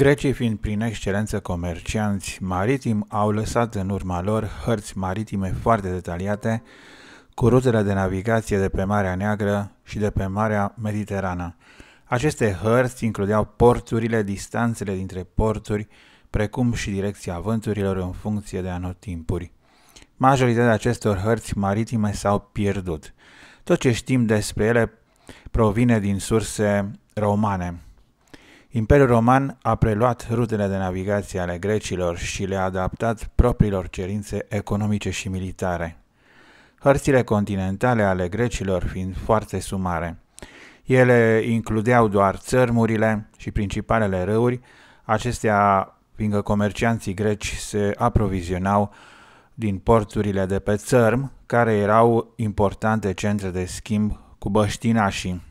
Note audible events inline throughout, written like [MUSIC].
Grecii fiind prin excelență comercianți maritim, au lăsat în urma lor hărți maritime foarte detaliate cu rutele de navigație de pe Marea Neagră și de pe Marea Mediterană. Aceste hărți includeau porturile, distanțele dintre porturi, precum și direcția vânturilor în funcție de anotimpuri. Majoritatea acestor hărți maritime s-au pierdut. Tot ce știm despre ele provine din surse romane. Imperiul Roman a preluat rutele de navigație ale grecilor și le-a adaptat propriilor cerințe economice și militare. Hărțile continentale ale grecilor fiind foarte sumare. Ele includeau doar țărmurile și principalele râuri, acestea fiindcă comercianții greci se aprovizionau din porturile de pe țărm, care erau importante centre de schimb cu băștinașii.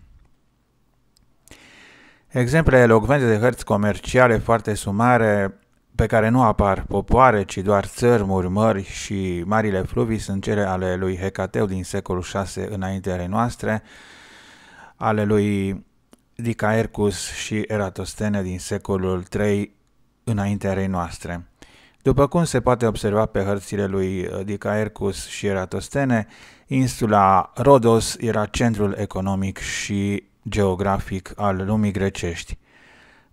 Exemple elocvente de hărți comerciale foarte sumare, pe care nu apar popoare, ci doar țărmuri, mări și marile fluvii, sunt cele ale lui Hecateu din secolul 6 înaintea noastre, ale lui Dicaercus și Eratostene din secolul 3 înaintea noastre. După cum se poate observa pe hărțile lui uh, Dicaercus și Eratostene, insula Rodos era centrul economic și geografic al lumii grecești.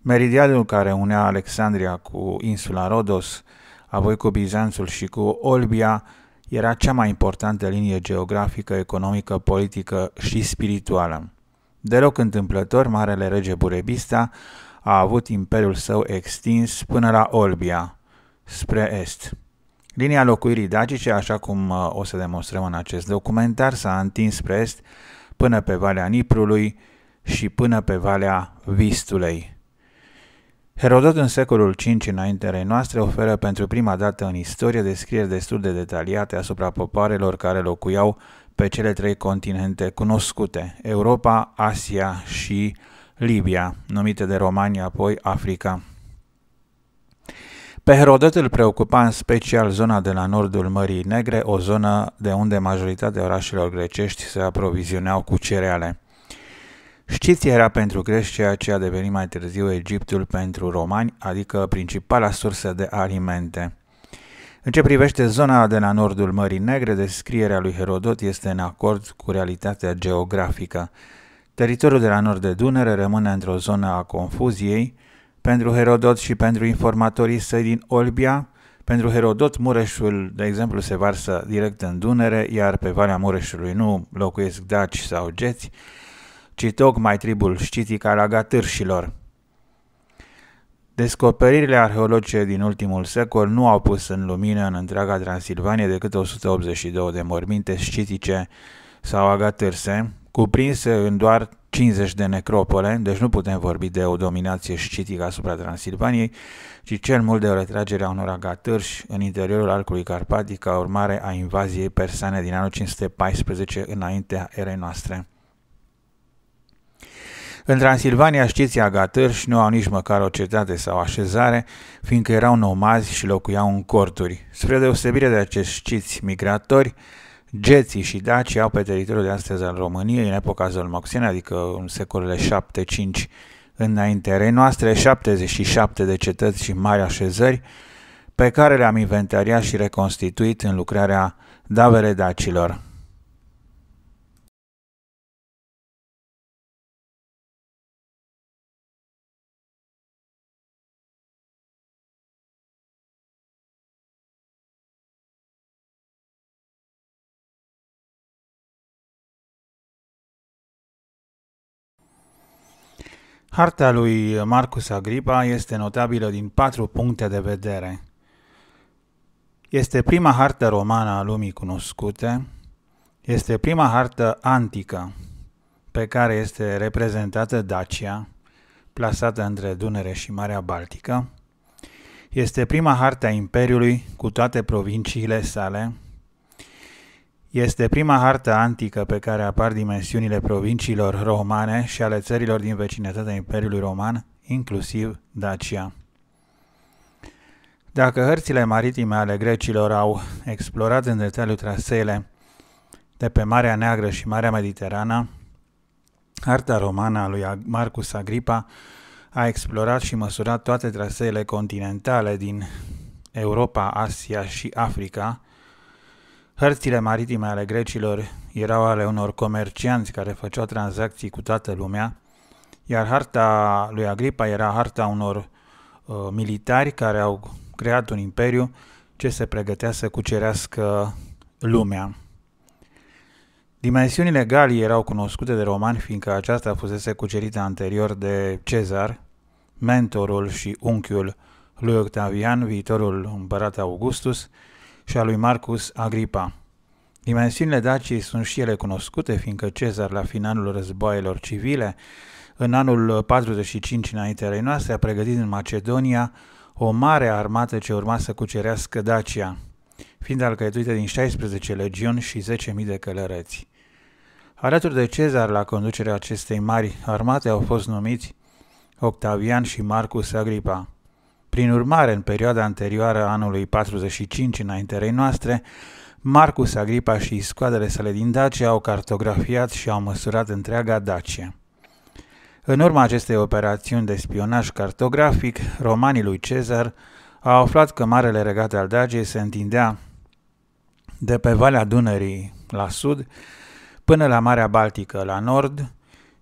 Meridianul care unea Alexandria cu insula Rodos, apoi cu Bizanțul și cu Olbia, era cea mai importantă linie geografică, economică, politică și spirituală. Deloc întâmplător, Marele Rege Burebista a avut imperiul său extins până la Olbia, spre est. Linia locuirii dacice, așa cum uh, o să demonstrăm în acest documentar, s-a întins spre est până pe Valea Niprului, și până pe Valea Vistulei. Herodot în secolul V înaintea noastre oferă pentru prima dată în istorie descrieri destul de detaliate asupra popoarelor care locuiau pe cele trei continente cunoscute, Europa, Asia și Libia, numite de romani apoi Africa. Pe Herodot îl preocupa în special zona de la nordul Mării Negre, o zonă de unde majoritatea orașelor grecești se aprovizioneau cu cereale. Știți era pentru greș ceea ce a devenit mai târziu Egiptul pentru romani, adică principala sursă de alimente. În ce privește zona de la nordul Mării Negre, descrierea lui Herodot este în acord cu realitatea geografică. Teritoriul de la nord de Dunăre rămâne într-o zonă a confuziei, pentru Herodot și pentru informatorii săi din Olbia, pentru Herodot, Mureșul, de exemplu, se varsă direct în Dunăre, iar pe Valea Mureșului nu locuiesc daci sau geți, ci tocmai tribul știtic al agatârșilor. Descoperirile arheologice din ultimul secol nu au pus în lumină în întreaga Transilvanie decât 182 de morminte scitice sau agatârse, cuprinse în doar 50 de necropole, deci nu putem vorbi de o dominație scitică asupra Transilvaniei, ci cel mult de o retragere a unor agatârși în interiorul Arcului Carpatic ca urmare a invaziei persane din anul 514 înaintea erei noastre. În Transilvania știția și nu au nici măcar o cetate sau așezare, fiindcă erau nomazi și locuiau în corturi. Spre deosebire de acești știți migratori, geții și dacii au pe teritoriul de astăzi al României, în epoca zălmoxenă, adică în secolele 7-5 înaintea noastre, 77 de cetăți și mari așezări, pe care le-am inventariat și reconstituit în lucrarea Davere Dacilor. Harta lui Marcus Agripa este notabilă din patru puncte de vedere. Este prima hartă romană a lumii cunoscute, este prima hartă antică pe care este reprezentată Dacia, plasată între Dunăre și Marea Baltică, este prima hartă a Imperiului cu toate provinciile sale, este prima hartă antică pe care apar dimensiunile provinciilor romane și ale țărilor din vecinătatea Imperiului Roman, inclusiv Dacia. Dacă hărțile maritime ale grecilor au explorat în detaliu traseele de pe Marea Neagră și Marea Mediterană, harta romană a lui Marcus Agripa a explorat și măsurat toate traseele continentale din Europa, Asia și Africa, Hărțile maritime ale grecilor erau ale unor comercianți care făceau tranzacții cu toată lumea, iar harta lui Agripa era harta unor uh, militari care au creat un imperiu ce se pregătea să cucerească lumea. Dimensiunile Galii erau cunoscute de romani fiindcă aceasta fusese cucerită anterior de Cezar, mentorul și unchiul lui Octavian, viitorul împărat Augustus, și a lui Marcus Agripa. Dimensiunile Daciei sunt și ele cunoscute, fiindcă Cezar, la finalul războaielor civile, în anul 45 înaintea noastre, a pregătit în Macedonia o mare armată ce urma să cucerească Dacia, fiind alcătuită din 16 legiuni și 10.000 de călăreți. Alături de Cezar la conducerea acestei mari armate au fost numiți Octavian și Marcus Agripa. Prin urmare, în perioada anterioară anului 45 înainterei noastre, Marcus Agripa și scoadele sale din Dacia au cartografiat și au măsurat întreaga Dacia. În urma acestei operațiuni de spionaj cartografic, romanii lui Cezar au aflat că Marele Regat al Daciei se întindea de pe Valea Dunării la sud până la Marea Baltică la nord,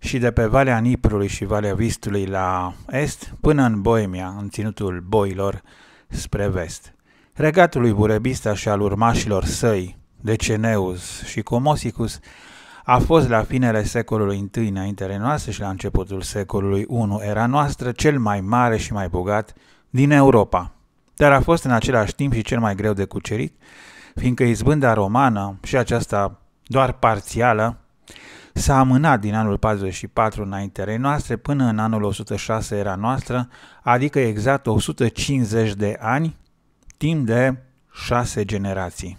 și de pe Valea Niprului și Valea Vistului la est până în Boemia, în ținutul boilor, spre vest. Regatul lui Burebista și al urmașilor săi, Deceneus și Comosicus, a fost la finele secolului I înaintele noastre și la începutul secolului I era noastră cel mai mare și mai bogat din Europa, dar a fost în același timp și cel mai greu de cucerit, fiindcă izbânda romană, și aceasta doar parțială, S-a amânat din anul 44 înaintea noastre până în anul 106 era noastră, adică exact 150 de ani, timp de șase generații.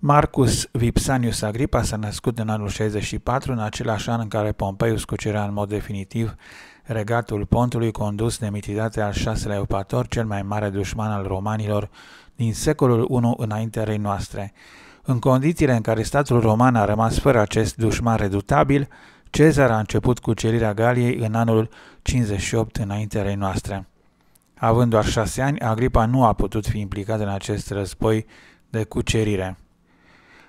Marcus Vipsanius Agrippa s-a născut în anul 64, în același an în care Pompeius cucerea în mod definitiv regatul Pontului condus de mititatea al șaselea Eupator, cel mai mare dușman al romanilor din secolul I înaintea rei noastre. În condițiile în care statul roman a rămas fără acest dușman redutabil, Cezar a început cucerirea Galiei în anul 58 înaintea rei noastre. Având doar șase ani, Agripa nu a putut fi implicat în acest război de cucerire.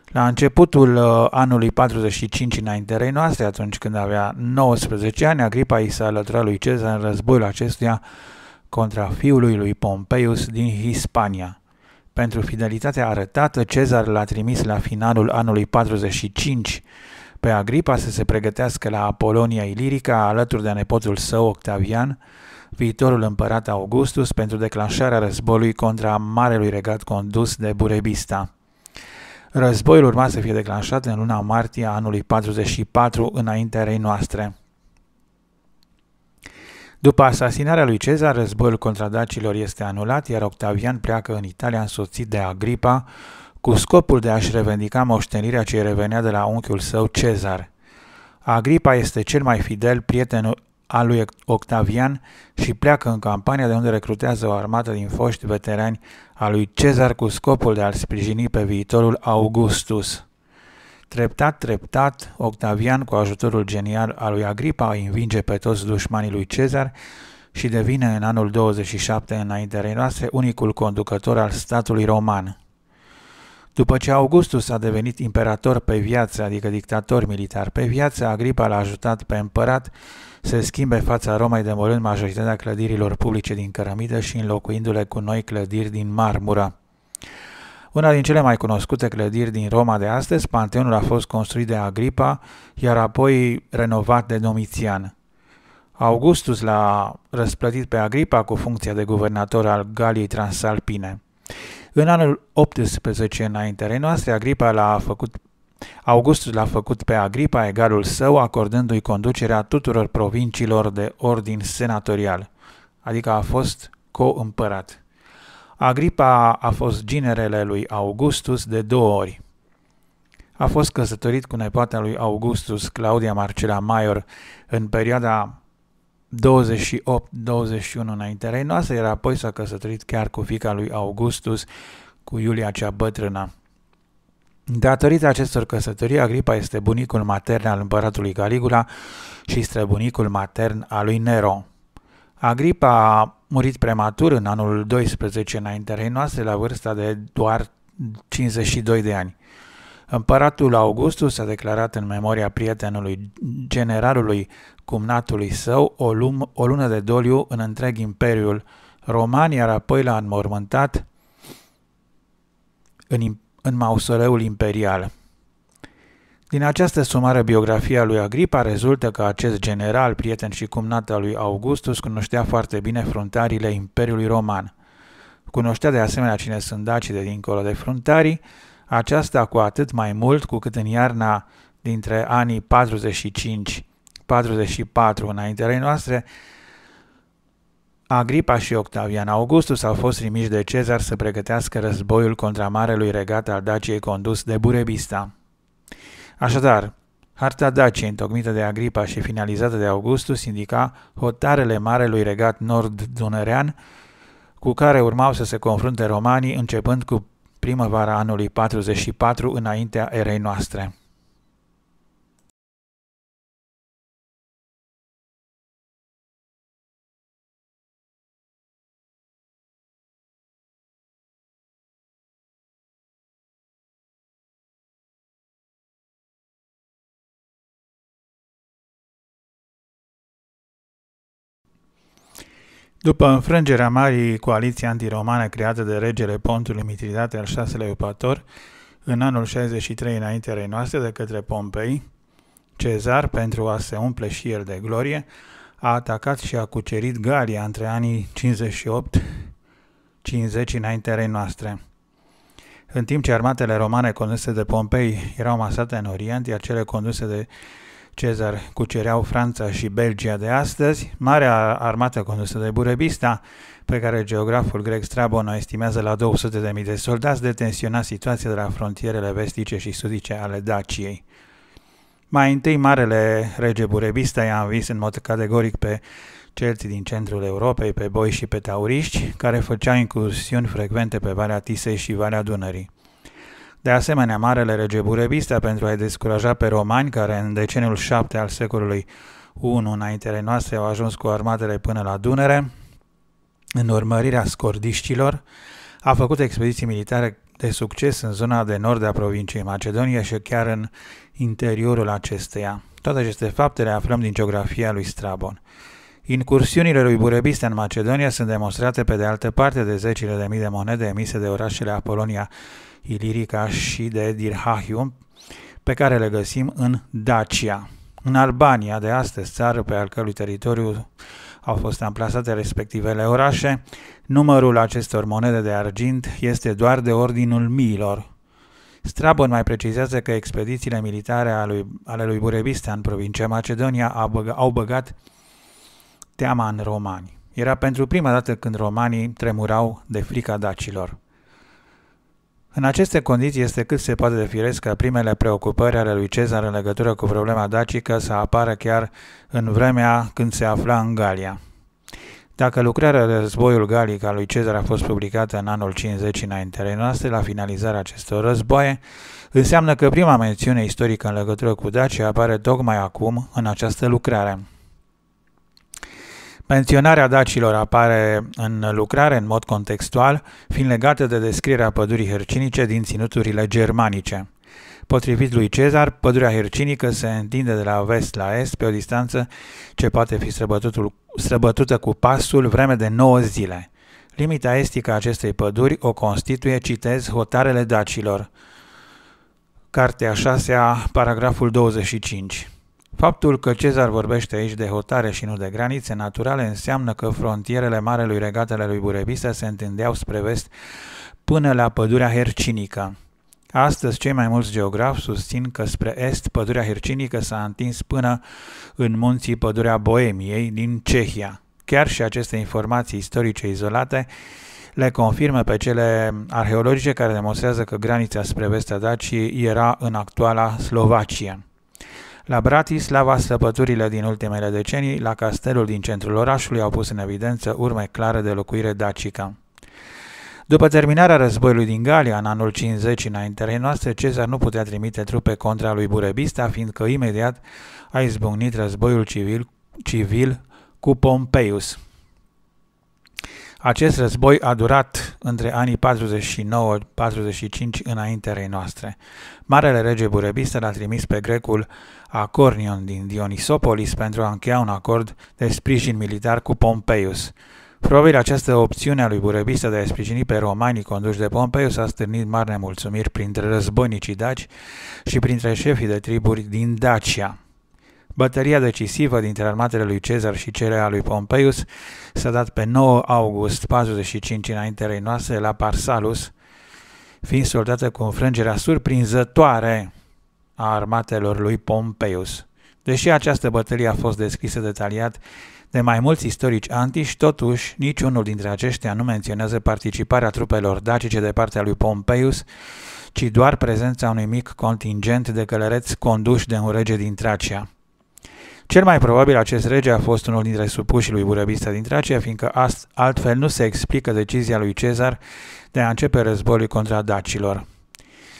La începutul uh, anului 45 înainterei noastre, atunci când avea 19 ani, Agripa i s-a alăturat lui Cezar în războiul acestuia contra fiului lui Pompeius din Hispania. Pentru fidelitatea arătată, Cezar l-a trimis la finalul anului 45 pe Agripa să se pregătească la Apolonia Ilirica alături de nepotul său Octavian, viitorul împărat Augustus pentru declanșarea războiului contra marelui regat condus de Burebista. Războiul urma să fie declanșat în luna martie a anului 44 înaintea rei noastre. După asasinarea lui Cezar, războiul contra dacilor este anulat, iar Octavian pleacă în Italia însoțit de Agripa, cu scopul de a-și revendica moștenirea ce revenea de la unchiul său Cezar. Agripa este cel mai fidel prieten a lui Octavian și pleacă în campania de unde recrutează o armată din foști veterani a lui Cezar cu scopul de a-l sprijini pe viitorul Augustus. Treptat, treptat, Octavian, cu ajutorul genial al lui Agripa, îi învinge pe toți dușmanii lui Cezar și devine în anul 27 înaintea noastre unicul conducător al statului roman. După ce Augustus a devenit imperator pe viață, adică dictator militar pe viață, Agripa l-a ajutat pe împărat se schimbe fața Romei demolând majoritatea clădirilor publice din cărămidă și înlocuindu-le cu noi clădiri din marmură. Una din cele mai cunoscute clădiri din Roma de astăzi, Panteonul a fost construit de Agripa, iar apoi renovat de Domitian. Augustus l-a răsplătit pe Agripa cu funcția de guvernator al Galiei Transalpine. În anul 18 înaintea noastre, Agripa l-a făcut Augustus l-a făcut pe Agripa egalul său, acordându-i conducerea tuturor provinciilor de ordin senatorial, adică a fost co-împărat. Agripa a fost ginerele lui Augustus de două ori. A fost căsătorit cu nepoata lui Augustus, Claudia Marcela Maior, în perioada 28-21 înaintea noastră, iar apoi s-a căsătorit chiar cu fica lui Augustus, cu Iulia cea bătrână. Datorită acestor căsătorii, Agripa este bunicul matern al împăratului Caligula și străbunicul matern al lui Nero. Agripa a murit prematur în anul 12 înaintea noastre la vârsta de doar 52 de ani. Împăratul Augustus a declarat în memoria prietenului generalului cumnatului său o, lum, o lună de doliu în întreg imperiul roman, iar apoi l-a înmormântat în imperiul în mausoleul imperial. Din această sumară biografie a lui Agripa rezultă că acest general, prieten și cumnat al lui Augustus, cunoștea foarte bine fruntarile Imperiului Roman. Cunoștea de asemenea cine sunt dacii de dincolo de fruntarii, aceasta cu atât mai mult cu cât în iarna dintre anii 45-44 înaintea noastre, Agripa și Octavian Augustus au fost trimiși de Cezar să pregătească războiul contra marelui regat al Daciei condus de Burebista. Așadar, harta Daciei, întocmită de Agripa și finalizată de Augustus, indica hotarele marelui regat nord-dunărean, cu care urmau să se confrunte romanii începând cu primăvara anului 44 înaintea erei noastre. După înfrângerea marii coaliții antiromane creată de regele Pontului Mitridate al VI-lea Eupator, în anul 63 înaintea noastre de către Pompei, Cezar, pentru a se umple și el de glorie, a atacat și a cucerit Galia între anii 58-50 înaintea noastre. În timp ce armatele romane conduse de Pompei erau masate în Orient, iar cele conduse de Cezar cucereau Franța și Belgia de astăzi, marea armată condusă de Burebista, pe care geograful grec Strabon o estimează la 200.000 de soldați, detenționa situația de la frontierele vestice și sudice ale Daciei. Mai întâi, marele rege Burebista i-a învins în mod categoric pe celții din centrul Europei, pe boi și pe tauriști, care făceau incursiuni frecvente pe Valea Tisei și Valea Dunării. De asemenea, Marele Rege Burebista, pentru a-i descuraja pe romani, care în deceniul 7 al secolului 1 înaintele noastre au ajuns cu armatele până la Dunăre, în urmărirea scordiștilor, a făcut expediții militare de succes în zona de nord a provinciei Macedonia și chiar în interiorul acesteia. Toate aceste fapte le aflăm din geografia lui Strabon. Incursiunile lui Burebista în Macedonia sunt demonstrate pe de altă parte de zecile de mii de monede emise de orașele Apolonia Ilirica și de Dirhahium, pe care le găsim în Dacia. În Albania, de astăzi țară pe al cărui teritoriu au fost amplasate respectivele orașe, numărul acestor monede de argint este doar de ordinul miilor. Strabon mai precizează că expedițiile militare ale lui Burebista în provincia Macedonia au băgat teama în romani. Era pentru prima dată când romanii tremurau de frica dacilor. În aceste condiții este cât se poate de firesc ca primele preocupări ale lui Cezar în legătură cu problema dacică să apară chiar în vremea când se afla în Galia. Dacă lucrarea Războiul Galic al lui Cezar a fost publicată în anul 50 înaintele noastre, la finalizarea acestor războaie, înseamnă că prima mențiune istorică în legătură cu Dacia apare tocmai acum în această lucrare. Pensionarea dacilor apare în lucrare în mod contextual, fiind legată de descrierea pădurii hercinice din ținuturile germanice. Potrivit lui Cezar, pădurea hercinică se întinde de la vest la est pe o distanță ce poate fi străbătută cu pasul vreme de 9 zile. Limita estică a acestei păduri o constituie, citez, hotarele dacilor. Cartea 6, paragraful 25. Faptul că Cezar vorbește aici de hotare și nu de granițe naturale înseamnă că frontierele Marelui Regatele lui Burebista se întindeau spre vest până la pădurea Hercinica. Astăzi, cei mai mulți geografi susțin că spre est pădurea Hercinică s-a întins până în munții pădurea Boemiei din Cehia. Chiar și aceste informații istorice izolate le confirmă pe cele arheologice care demonstrează că granița spre vestea Daciei era în actuala Slovacia. La Bratislava, săpăturile din ultimele decenii, la castelul din centrul orașului, au pus în evidență urme clare de locuire dacica. După terminarea războiului din Galia, în anul 50 înaintea noastre, Cezar nu putea trimite trupe contra lui Burebista, fiindcă imediat a izbucnit războiul civil, civil cu Pompeius. Acest război a durat între anii 49-45 rei noastre. Marele rege Burebista l-a trimis pe grecul Acornion din Dionisopolis pentru a încheia un acord de sprijin militar cu Pompeius. Probabil această opțiune a lui Burebista de a sprijini pe romanii conduși de Pompeius a stârnit mari nemulțumiri printre războinicii daci și printre șefii de triburi din Dacia. Bătăria decisivă dintre armatele lui Cezar și cele a lui Pompeius s-a dat pe 9 august 45 înaintelei noastre la Parsalus, fiind soldată cu înfrângerea surprinzătoare a armatelor lui Pompeius. Deși această bătălie a fost descrisă detaliat de mai mulți istorici antici, totuși niciunul dintre aceștia nu menționează participarea trupelor dacice de partea lui Pompeius, ci doar prezența unui mic contingent de călăreți conduși de un rege din Tracia. Cel mai probabil acest rege a fost unul dintre supușii lui Burebista din Tracia, fiindcă ast, altfel nu se explică decizia lui Cezar de a începe războiul contra dacilor.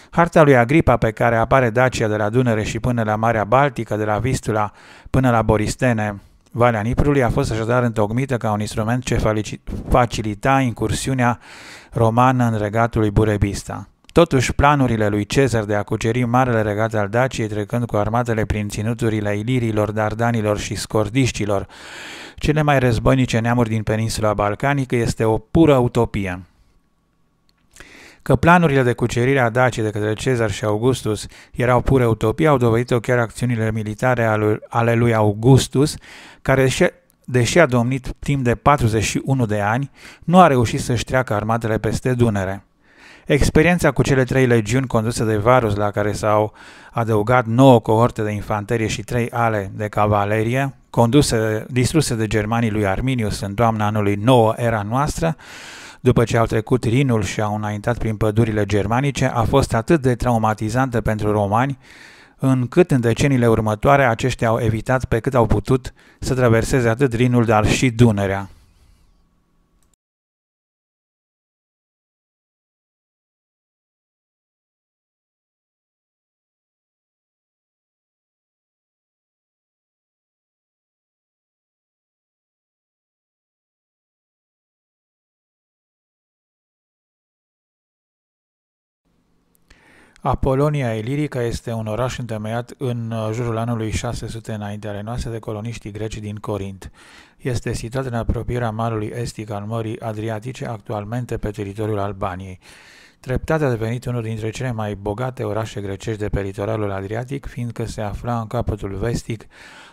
Harta lui Agripa pe care apare Dacia de la Dunăre și până la Marea Baltică, de la Vistula până la Boristene, Valea Niprului a fost așadar întocmită ca un instrument ce facilita incursiunea romană în regatul lui Burebista. Totuși, planurile lui Cezar de a cuceri marele regat al Daciei, trecând cu armatele prin ținuturile ilirilor, dardanilor și scordiștilor, cele mai războinice neamuri din peninsula balcanică, este o pură utopie. Că planurile de cucerire a Daciei de către Cezar și Augustus erau pură utopie, au dovedit-o chiar acțiunile militare ale lui Augustus, care deși a domnit timp de 41 de ani, nu a reușit să-și treacă armatele peste Dunăre. Experiența cu cele trei legiuni conduse de Varus, la care s-au adăugat nouă cohorte de infanterie și trei ale de cavalerie, conduse, distruse de germanii lui Arminius în toamna anului 9 era noastră, după ce au trecut Rinul și au înaintat prin pădurile germanice, a fost atât de traumatizantă pentru romani, încât în deceniile următoare aceștia au evitat pe cât au putut să traverseze atât Rinul, dar și Dunărea. Apolonia Ilirica este un oraș întemeiat în uh, jurul anului 600 înainte ale noastre de coloniștii greci din Corint. Este situat în apropierea malului estic al Mării Adriatice, actualmente pe teritoriul Albaniei. Treptat a devenit unul dintre cele mai bogate orașe grecești de pe litoralul Adriatic, fiindcă se afla în capătul vestic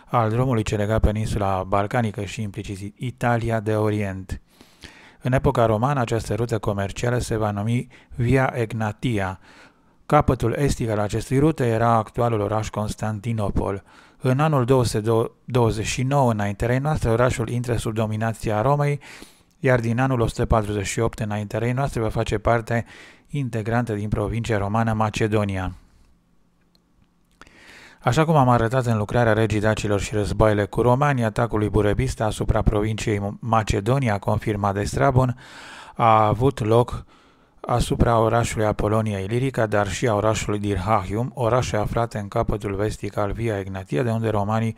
al drumului ce lega peninsula balcanică și implicit Italia de Orient. În epoca romană, această rută comercială se va numi Via Egnatia, Capătul estic al acestei rute era actualul oraș Constantinopol. În anul 229 înaintea noastre, orașul intră sub dominația Romei, iar din anul 148 înaintea noastre va face parte integrantă din provincia romană Macedonia. Așa cum am arătat în lucrarea regii dacilor și războaiele cu romani, atacul lui Burebista asupra provinciei Macedonia, confirmat de Strabon, a avut loc asupra orașului Apolonia Ilirica, dar și a orașului Dirhahium, orașe aflate în capătul vestic al Via Ignatia, de unde romanii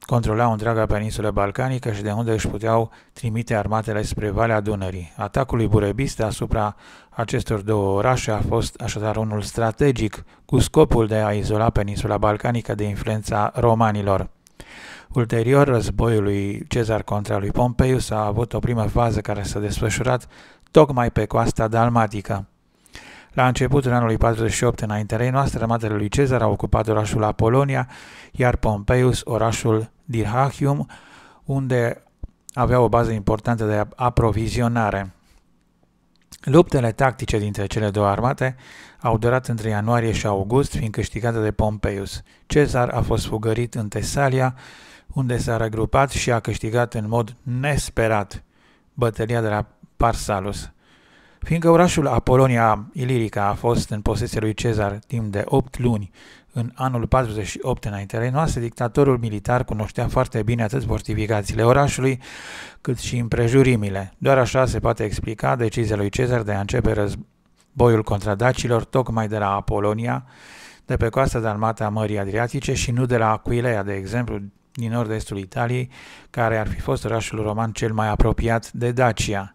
controlau întreaga peninsulă balcanică și de unde își puteau trimite armatele spre Valea Dunării. Atacul lui Burebiste asupra acestor două orașe a fost așadar unul strategic, cu scopul de a izola peninsula balcanică de influența romanilor. Ulterior, războiului Cezar contra lui Pompeius a avut o primă fază care s-a desfășurat tocmai pe coasta dalmatică. La începutul anului 48 înaintea noastre, armatele lui Cezar a ocupat orașul Apolonia, iar Pompeius orașul Dirhachium, unde avea o bază importantă de aprovizionare. Luptele tactice dintre cele două armate au durat între ianuarie și august, fiind câștigate de Pompeius. Cezar a fost fugărit în Tesalia, unde s-a regrupat și a câștigat în mod nesperat bătălia de la Parsalus. Fiindcă orașul Apolonia Ilirica a fost în posesia lui Cezar timp de 8 luni, în anul 48 înaintea noastre, dictatorul militar cunoștea foarte bine atât fortificațiile orașului, cât și împrejurimile. Doar așa se poate explica decizia lui Cezar de a începe războiul contra dacilor tocmai de la Apolonia, de pe coasta dalmată a Mării Adriatice și nu de la Aquileia, de exemplu, din nord-estul Italiei, care ar fi fost orașul roman cel mai apropiat de Dacia.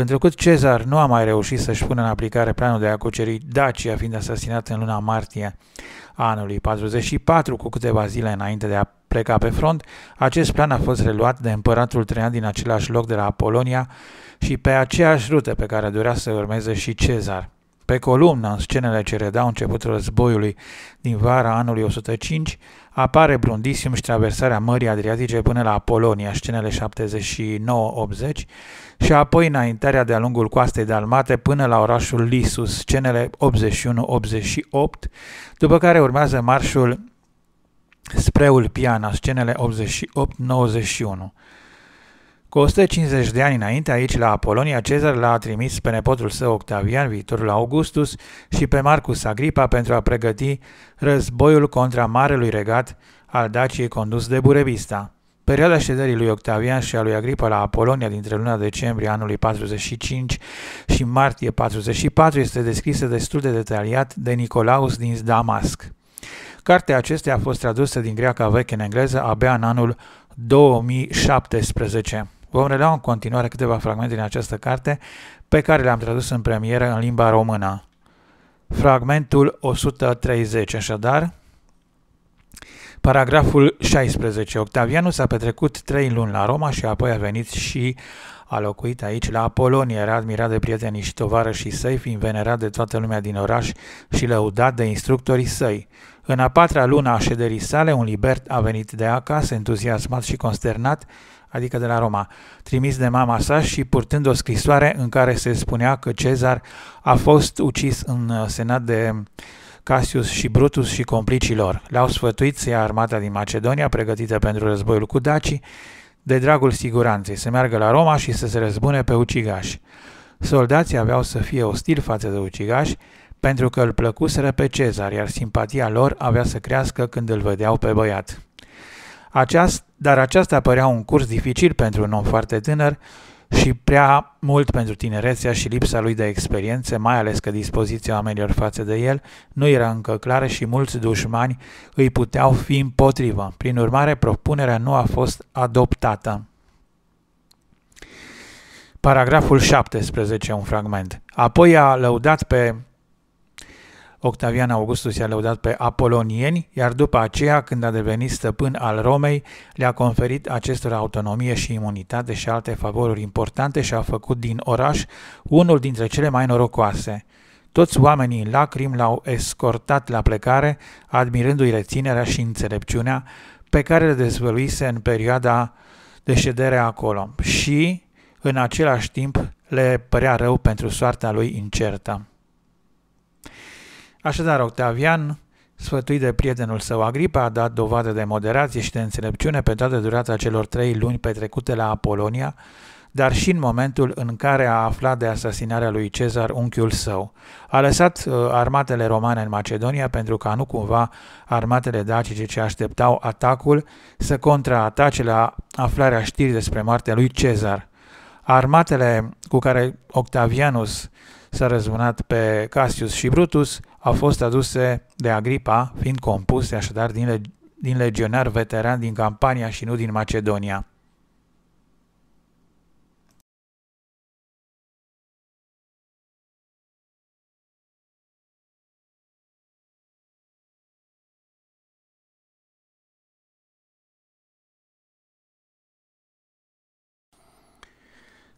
Întrucât Cezar nu a mai reușit să-și pună în aplicare planul de a cuceri Dacia, fiind asasinat în luna martie a anului 44, cu câteva zile înainte de a pleca pe front, acest plan a fost reluat de împăratul Trean din același loc de la Apolonia și pe aceeași rută pe care dorea să urmeze și Cezar. Pe columna, în scenele ce redau începutul războiului din vara anului 105, apare Brundisium și traversarea Mării Adriatice până la Polonia, scenele 79-80, și apoi înaintarea de-a lungul coastei Dalmate până la orașul Lisus, scenele 81-88, după care urmează marșul spre Ulpiana, scenele 88-91. Cu 150 de ani înainte, aici la Apolonia, Cezar l-a trimis pe nepotul său Octavian, viitorul Augustus, și pe Marcus Agripa pentru a pregăti războiul contra marelui regat al Daciei condus de Burebista. Perioada șederii lui Octavian și a lui Agripa la Apolonia dintre luna decembrie anului 45 și martie 44 este descrisă destul de detaliat de Nicolaus din Damasc. Cartea acestea a fost tradusă din greaca veche în engleză abia în anul 2017. Vom relua în continuare câteva fragmente din această carte pe care le-am tradus în premieră în limba română. Fragmentul 130, așadar, paragraful 16. Octavianus a petrecut trei luni la Roma și apoi a venit și a locuit aici la Apolonia, era admirat de prietenii și și săi, fiind venerat de toată lumea din oraș și lăudat de instructorii săi. În a patra lună a șederii sale, un libert a venit de acasă, entuziasmat și consternat, adică de la Roma, trimis de mama sa și purtând o scrisoare în care se spunea că Cezar a fost ucis în uh, senat de Cassius și Brutus și complicii lor. Le-au sfătuit să ia armata din Macedonia, pregătită pentru războiul cu dacii, de dragul siguranței, să meargă la Roma și să se răzbune pe ucigași. Soldații aveau să fie ostili față de ucigași, pentru că îl plăcuseră pe Cezar, iar simpatia lor avea să crească când îl vedeau pe băiat. Aceast, dar aceasta părea un curs dificil pentru un om foarte tânăr și prea mult pentru tinerețea și lipsa lui de experiențe, mai ales că dispoziția oamenilor față de el nu era încă clară și mulți dușmani îi puteau fi împotrivă. Prin urmare, propunerea nu a fost adoptată. Paragraful 17, un fragment. Apoi a lăudat pe Octavian Augustus i-a lăudat pe apolonieni, iar după aceea, când a devenit stăpân al Romei, le-a conferit acestora autonomie și imunitate și alte favoruri importante și a făcut din oraș unul dintre cele mai norocoase. Toți oamenii lacrim l-au escortat la plecare, admirându-i reținerea și înțelepciunea pe care le dezvăluise în perioada de ședere acolo și, în același timp, le părea rău pentru soarta lui incertă. Așadar, Octavian, sfătuit de prietenul său Agripa, a dat dovadă de moderație și de înțelepciune pe toată durata celor trei luni petrecute la Apolonia, dar și în momentul în care a aflat de asasinarea lui Cezar unchiul său. A lăsat uh, armatele romane în Macedonia pentru ca nu cumva armatele dacice ce așteptau atacul să contraatace la aflarea știrii despre moartea lui Cezar. Armatele cu care Octavianus s-a răzbunat pe Cassius și Brutus au fost aduse de Agripa, fiind compuse așadar din, leg din legionari veterani din Campania și nu din Macedonia.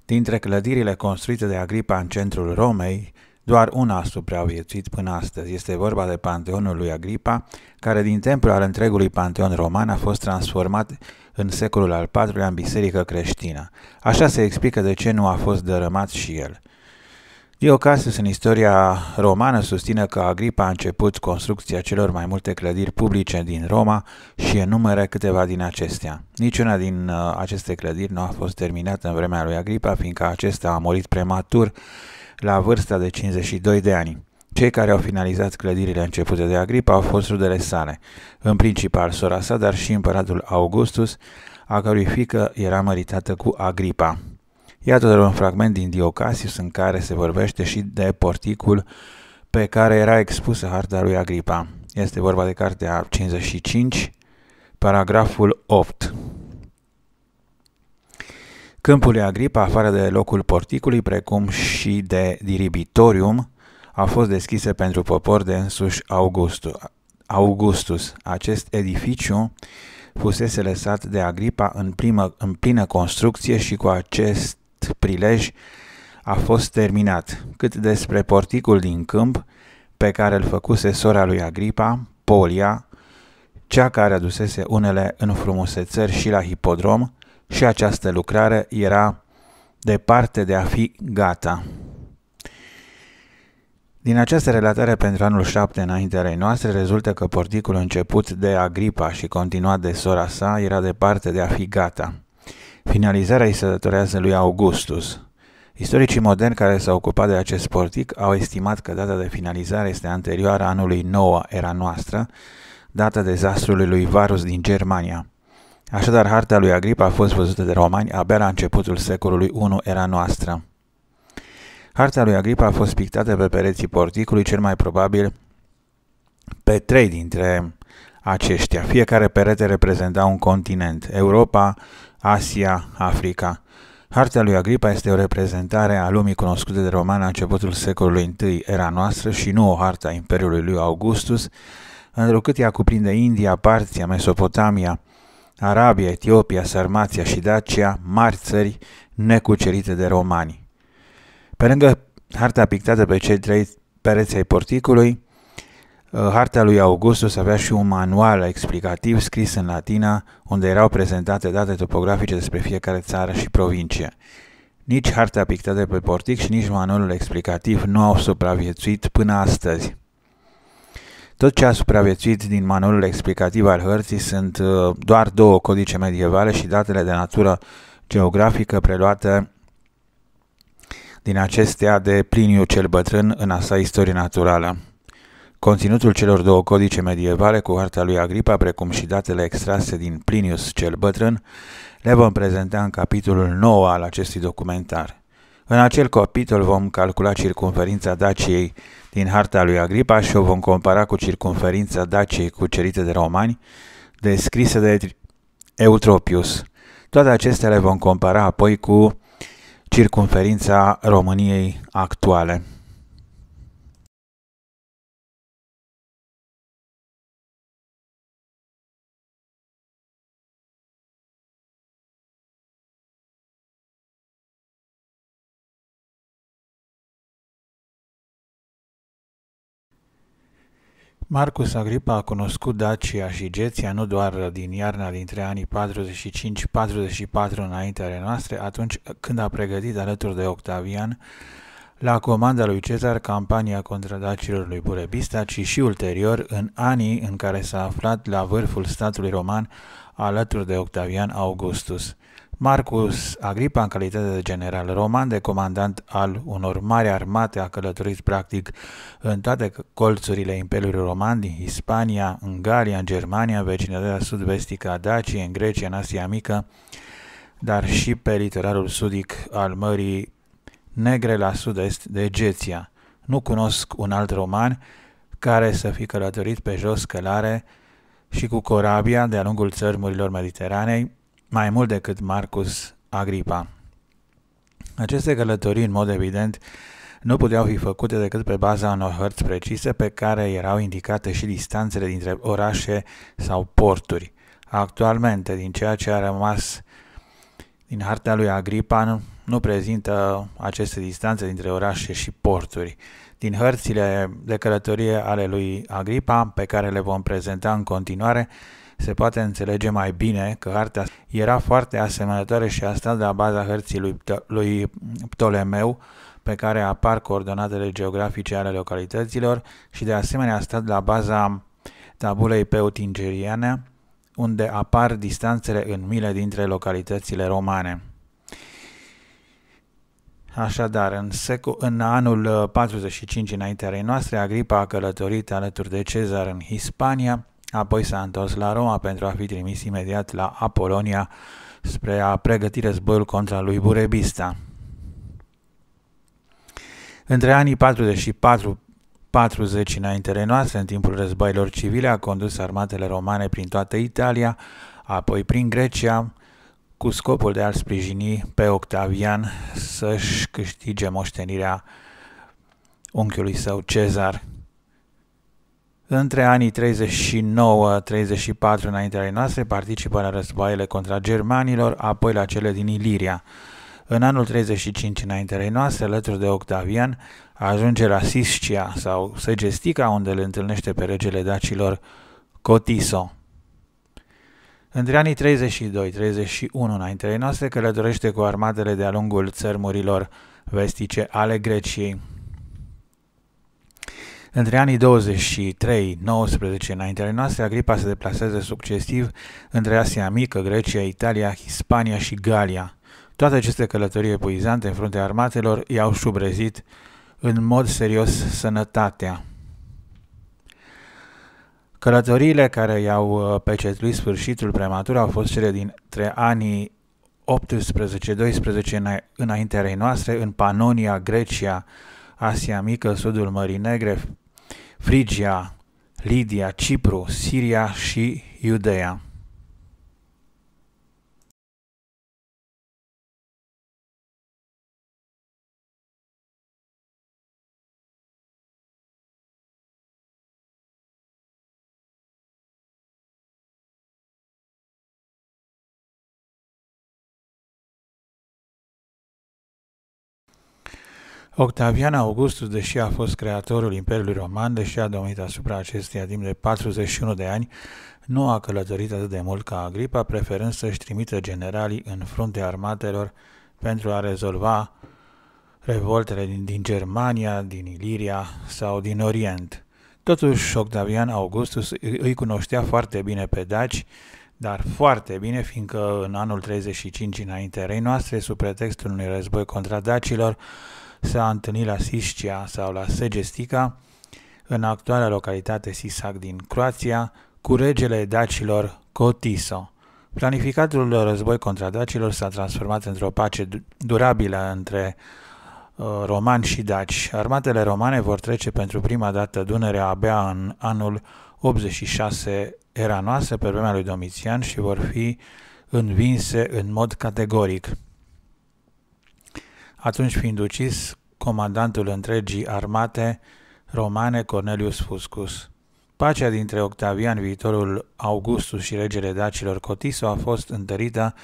Dintre clădirile construite de Agripa în centrul Romei, doar una a supraviețuit până astăzi. Este vorba de Panteonul lui Agripa, care din templul al întregului Panteon roman a fost transformat în secolul al IV-lea în biserică creștină. Așa se explică de ce nu a fost dărâmat și el. Diocasius în istoria romană susține că Agripa a început construcția celor mai multe clădiri publice din Roma și enumere câteva din acestea. Niciuna din uh, aceste clădiri nu a fost terminată în vremea lui Agripa, fiindcă acesta a murit prematur la vârsta de 52 de ani. Cei care au finalizat clădirile începute de Agripa au fost rudele sale, în principal sora sa, dar și împăratul Augustus, a cărui fică era măritată cu Agripa. Iată doar un fragment din Diocasius în care se vorbește și de porticul pe care era expusă harta lui Agripa. Este vorba de cartea 55, paragraful 8. Câmpul Agripa, afară de locul porticului, precum și de diribitorium, a fost deschise pentru popor de însuși Augustus. Acest edificiu fusese lăsat de Agripa în, primă, în plină construcție și cu acest prilej a fost terminat. Cât despre porticul din câmp, pe care îl făcuse sora lui Agripa, Polia, cea care adusese unele înfrumusețări și la hipodrom, și această lucrare era departe de a fi gata. Din această relatare pentru anul 7 ei noastre rezultă că porticul început de Agripa și continuat de sora sa era departe de a fi gata. Finalizarea îi se datorează lui Augustus. Istoricii moderni care s-au ocupat de acest portic au estimat că data de finalizare este anterioară anului 9 era noastră, data dezastrului lui Varus din Germania. Așadar, harta lui Agripa a fost văzută de romani abia la începutul secolului I era noastră. Harta lui Agripa a fost pictată pe pereții porticului, cel mai probabil pe trei dintre aceștia. Fiecare perete reprezenta un continent, Europa, Asia, Africa. Harta lui Agripa este o reprezentare a lumii cunoscute de romani la începutul secolului I era noastră și nu o harta Imperiului lui Augustus, întrucât ea cuprinde India, Parția, Mesopotamia, Arabia, Etiopia, Sarmația și Dacia, mari țări necucerite de romani. Pe lângă harta pictată pe cei trei pereți ai porticului, uh, harta lui Augustus avea și un manual explicativ scris în latina, unde erau prezentate date topografice despre fiecare țară și provincie. Nici harta pictată pe portic și nici manualul explicativ nu au supraviețuit până astăzi. Tot ce a supraviețuit din manualul explicativ al hărții sunt uh, doar două codice medievale și datele de natură geografică preluate din acestea de Pliniu cel Bătrân în a sa istorie naturală. Conținutul celor două codice medievale cu harta lui Agripa, precum și datele extrase din Plinius cel Bătrân, le vom prezenta în capitolul 9 al acestui documentar. În acel capitol vom calcula circumferința Daciei din harta lui Agripa și o vom compara cu circunferința Daciei cucerită de romani, descrisă de Eutropius. Toate acestea le vom compara apoi cu circunferința României actuale. Marcus Agripa a cunoscut Dacia și Geția nu doar din iarna dintre anii 45-44 înaintea noastre, atunci când a pregătit alături de Octavian la comanda lui Cezar campania contra dacilor lui Burebista, ci și ulterior în anii în care s-a aflat la vârful statului roman alături de Octavian Augustus. Marcus Agripa, în calitate de general roman, de comandant al unor mari armate, a călătorit practic în toate colțurile Imperiului Roman, din Hispania, în Galia, în Germania, în vecinătatea sud-vestică a Daciei, în Grecia, în Asia Mică, dar și pe literarul sudic al Mării Negre la sud-est de Geția. Nu cunosc un alt roman care să fi călătorit pe jos călare și cu corabia de-a lungul țărmurilor Mediteranei, mai mult decât Marcus Agripa. Aceste călătorii, în mod evident, nu puteau fi făcute decât pe baza unor hărți precise pe care erau indicate și distanțele dintre orașe sau porturi. Actualmente, din ceea ce a rămas din harta lui Agripa, nu, nu prezintă aceste distanțe dintre orașe și porturi. Din hărțile de călătorie ale lui Agripa, pe care le vom prezenta în continuare, se poate înțelege mai bine că harta era foarte asemănătoare și asta de la baza hărții lui, lui Ptolemeu, pe care apar coordonatele geografice ale localităților și de asemenea a stat la baza tabulei peutingeriane, unde apar distanțele în mile dintre localitățile romane. Așadar, în, în anul 45 uh, înaintea noastre, Agripa a călătorit alături de Cezar în Hispania, Apoi s-a întors la Roma pentru a fi trimis imediat la Apolonia spre a pregăti războiul contra lui Burebista. Între anii 44 40 înaintele noastre, în timpul războiilor civile, a condus armatele romane prin toată Italia, apoi prin Grecia, cu scopul de a-l sprijini pe Octavian să-și câștige moștenirea unchiului său Cezar. Între anii 39-34 înaintea noastre participă la războaiele contra germanilor, apoi la cele din Iliria. În anul 35 înaintea noastre, alături de Octavian, ajunge la Siscia sau Săgestica, unde îl întâlnește pe regele dacilor Cotiso. Între anii 32-31 înaintea noastre călătorește cu armatele de-a lungul țărmurilor vestice ale Greciei. Între anii 23-19 înaintele noastre, Agripa se deplasează succesiv între Asia Mică, Grecia, Italia, Hispania și Galia. Toate aceste călătorii epuizante în fruntea armatelor i-au șubrezit în mod serios sănătatea. Călătoriile care i-au uh, pecetluit sfârșitul prematur au fost cele dintre anii 18-12 înaintea noastre în Panonia, Grecia, Asia Mică, sudul Mării Negre, Frigia, Lidia, Cipru, Siria și Iudeea. Octavian Augustus, deși a fost creatorul Imperiului Roman, deși a domnit asupra acesteia timp de 41 de ani, nu a călătorit atât de mult ca Agripa, preferând să-și trimită generalii în fruntea armatelor pentru a rezolva revoltele din, din Germania, din Iliria sau din Orient. Totuși, Octavian Augustus îi cunoștea foarte bine pe daci, dar foarte bine, fiindcă în anul 35 înainte rei noastre, sub pretextul unui război contra dacilor, s-a întâlnit la Siscia sau la Segestica, în actuala localitate Sisac din Croația, cu regele dacilor Cotiso. Planificatul război contra dacilor s-a transformat într-o pace durabilă între uh, romani și daci. Armatele romane vor trece pentru prima dată Dunărea abia în anul 86 era noastră pe vremea lui Domitian și vor fi învinse în mod categoric atunci fiind ucis comandantul întregii armate romane Cornelius Fuscus. Pacea dintre Octavian, viitorul Augustus și regele dacilor Cotiso a fost întărită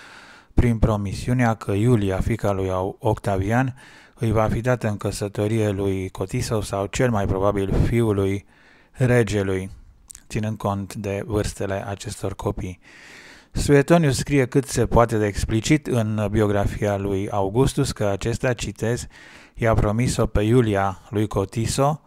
prin promisiunea că Iulia, fica lui Octavian, îi va fi dată în căsătorie lui Cotiso sau cel mai probabil fiului regelui, ținând cont de vârstele acestor copii. Suetoniu scrie cât se poate de explicit în biografia lui Augustus că acesta, citez, i-a promis-o pe Iulia lui Cotiso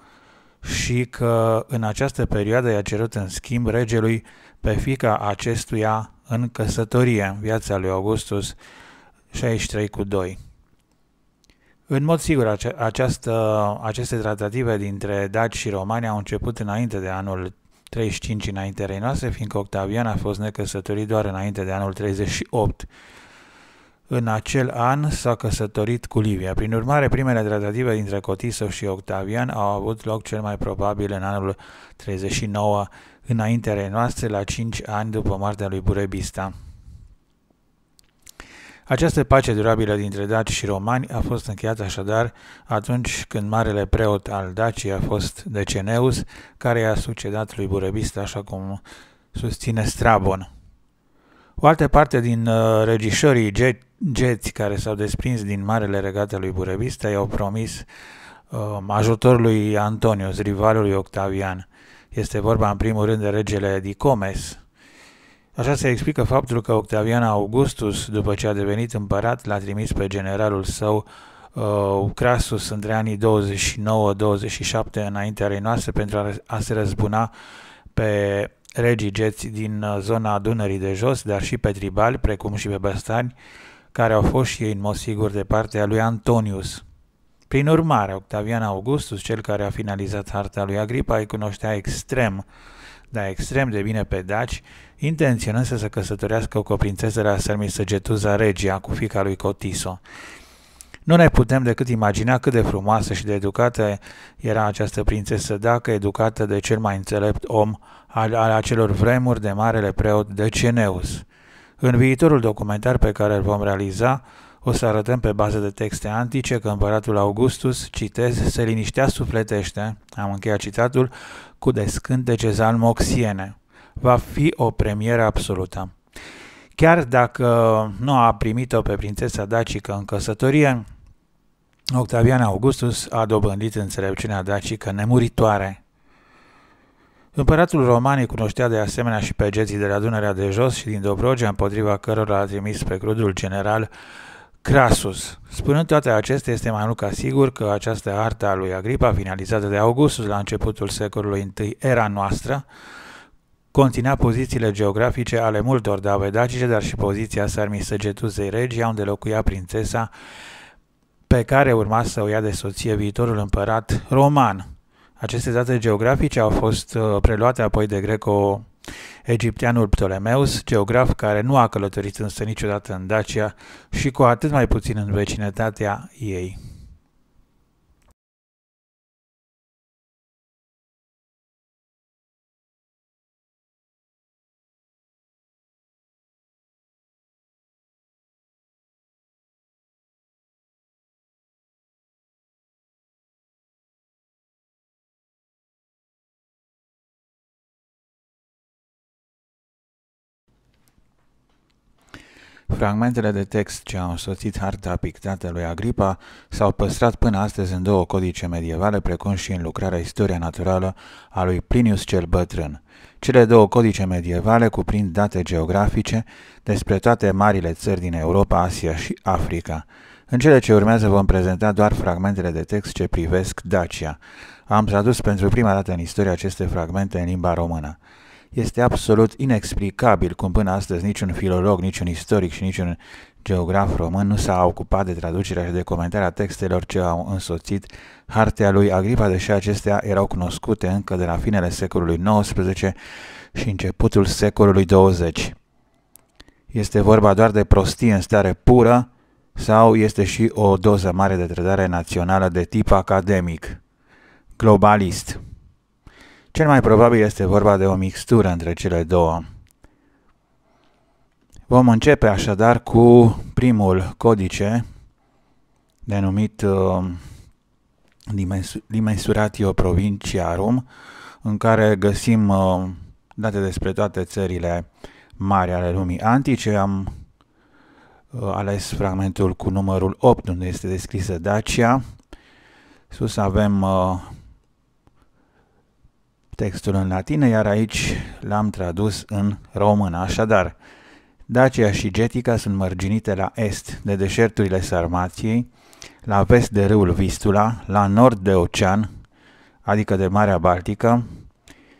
și că în această perioadă i-a cerut în schimb regelui pe fica acestuia în căsătorie, viața lui Augustus 63 cu 2. În mod sigur, această, aceste tratative dintre daci și romani au început înainte de anul 35 înaintea rei noastre, fiindcă Octavian a fost necăsătorit doar înainte de anul 38. În acel an s-a căsătorit cu Livia. Prin urmare, primele tratative dintre Cotiso și Octavian au avut loc cel mai probabil în anul 39 înaintea rei noastre, la 5 ani după moartea lui Burebista. Această pace durabilă dintre daci și romani a fost încheiată așadar atunci când marele preot al Dacii a fost Deceneus, care i-a succedat lui Burebista, așa cum susține Strabon. O altă parte din uh, regișorii ge- geți care s-au desprins din marele regat al lui Burebista i-au promis uh, ajutor lui Antonius, rivalului Octavian. Este vorba în primul rând de regele Dicomes, Așa se explică faptul că Octavian Augustus, după ce a devenit împărat, l-a trimis pe generalul său uh, Crasus între anii 29-27 înaintea rei noastre pentru a, a se răzbuna pe regii geți din uh, zona Dunării de jos, dar și pe tribali, precum și pe băstani, care au fost și ei în mod sigur de partea lui Antonius. Prin urmare, Octavian Augustus, cel care a finalizat harta lui Agripa, îi cunoștea extrem, dar extrem de bine pe daci intenționând să se căsătorească cu o prințesă la la Sărmisăgetuza Regia, cu fica lui Cotiso. Nu ne putem decât imagina cât de frumoasă și de educată era această prințesă, dacă educată de cel mai înțelept om al, al acelor vremuri de marele preot Deceneus. În viitorul documentar pe care îl vom realiza, o să arătăm pe bază de texte antice că împăratul Augustus, citez, se liniștea sufletește, am încheiat citatul, cu descântece moxiene va fi o premieră absolută. Chiar dacă nu a primit-o pe prințesa dacică în căsătorie, Octavian Augustus a dobândit înțelepciunea dacică nemuritoare. Împăratul romanii cunoștea de asemenea și pe geții de la Dunărea de Jos și din Dobrogea, împotriva cărora a trimis pe crudul general Crasus. Spunând toate acestea, este mai mult ca sigur că această artă a lui Agripa, finalizată de Augustus la începutul secolului I era noastră, Conținea pozițiile geografice ale multor dave dacice, dar și poziția sarmii săgetuzei regia, unde locuia prințesa, pe care urma să o ia de soție viitorul împărat roman. Aceste date geografice au fost uh, preluate apoi de greco egipteanul Ptolemeus, geograf care nu a călătorit însă niciodată în Dacia și cu atât mai puțin în vecinătatea ei. Fragmentele de text ce au însoțit harta pictată lui Agripa s-au păstrat până astăzi în două codice medievale, precum și în lucrarea Istoria Naturală a lui Plinius cel Bătrân. Cele două codice medievale cuprind date geografice despre toate marile țări din Europa, Asia și Africa. În cele ce urmează vom prezenta doar fragmentele de text ce privesc Dacia. Am tradus pentru prima dată în istorie aceste fragmente în limba română. Este absolut inexplicabil cum până astăzi niciun filolog, niciun istoric și niciun geograf român nu s-a ocupat de traducerea și de comentarea textelor ce au însoțit hartea lui Agripa, deși acestea erau cunoscute încă de la finele secolului XIX și începutul secolului XX. Este vorba doar de prostie în stare pură sau este și o doză mare de trădare națională de tip academic? Globalist cel mai probabil este vorba de o mixtură între cele două. Vom începe așadar cu primul codice, denumit uh, Dimensuratio Provinciarum, în care găsim uh, date despre toate țările mari ale lumii antice. Am uh, ales fragmentul cu numărul 8, unde este descrisă Dacia. Sus avem textul în latină, iar aici l-am tradus în română. Așadar, Dacia și Getica sunt mărginite la est de deșerturile Sarmației, la vest de râul Vistula, la nord de ocean, adică de Marea Baltică,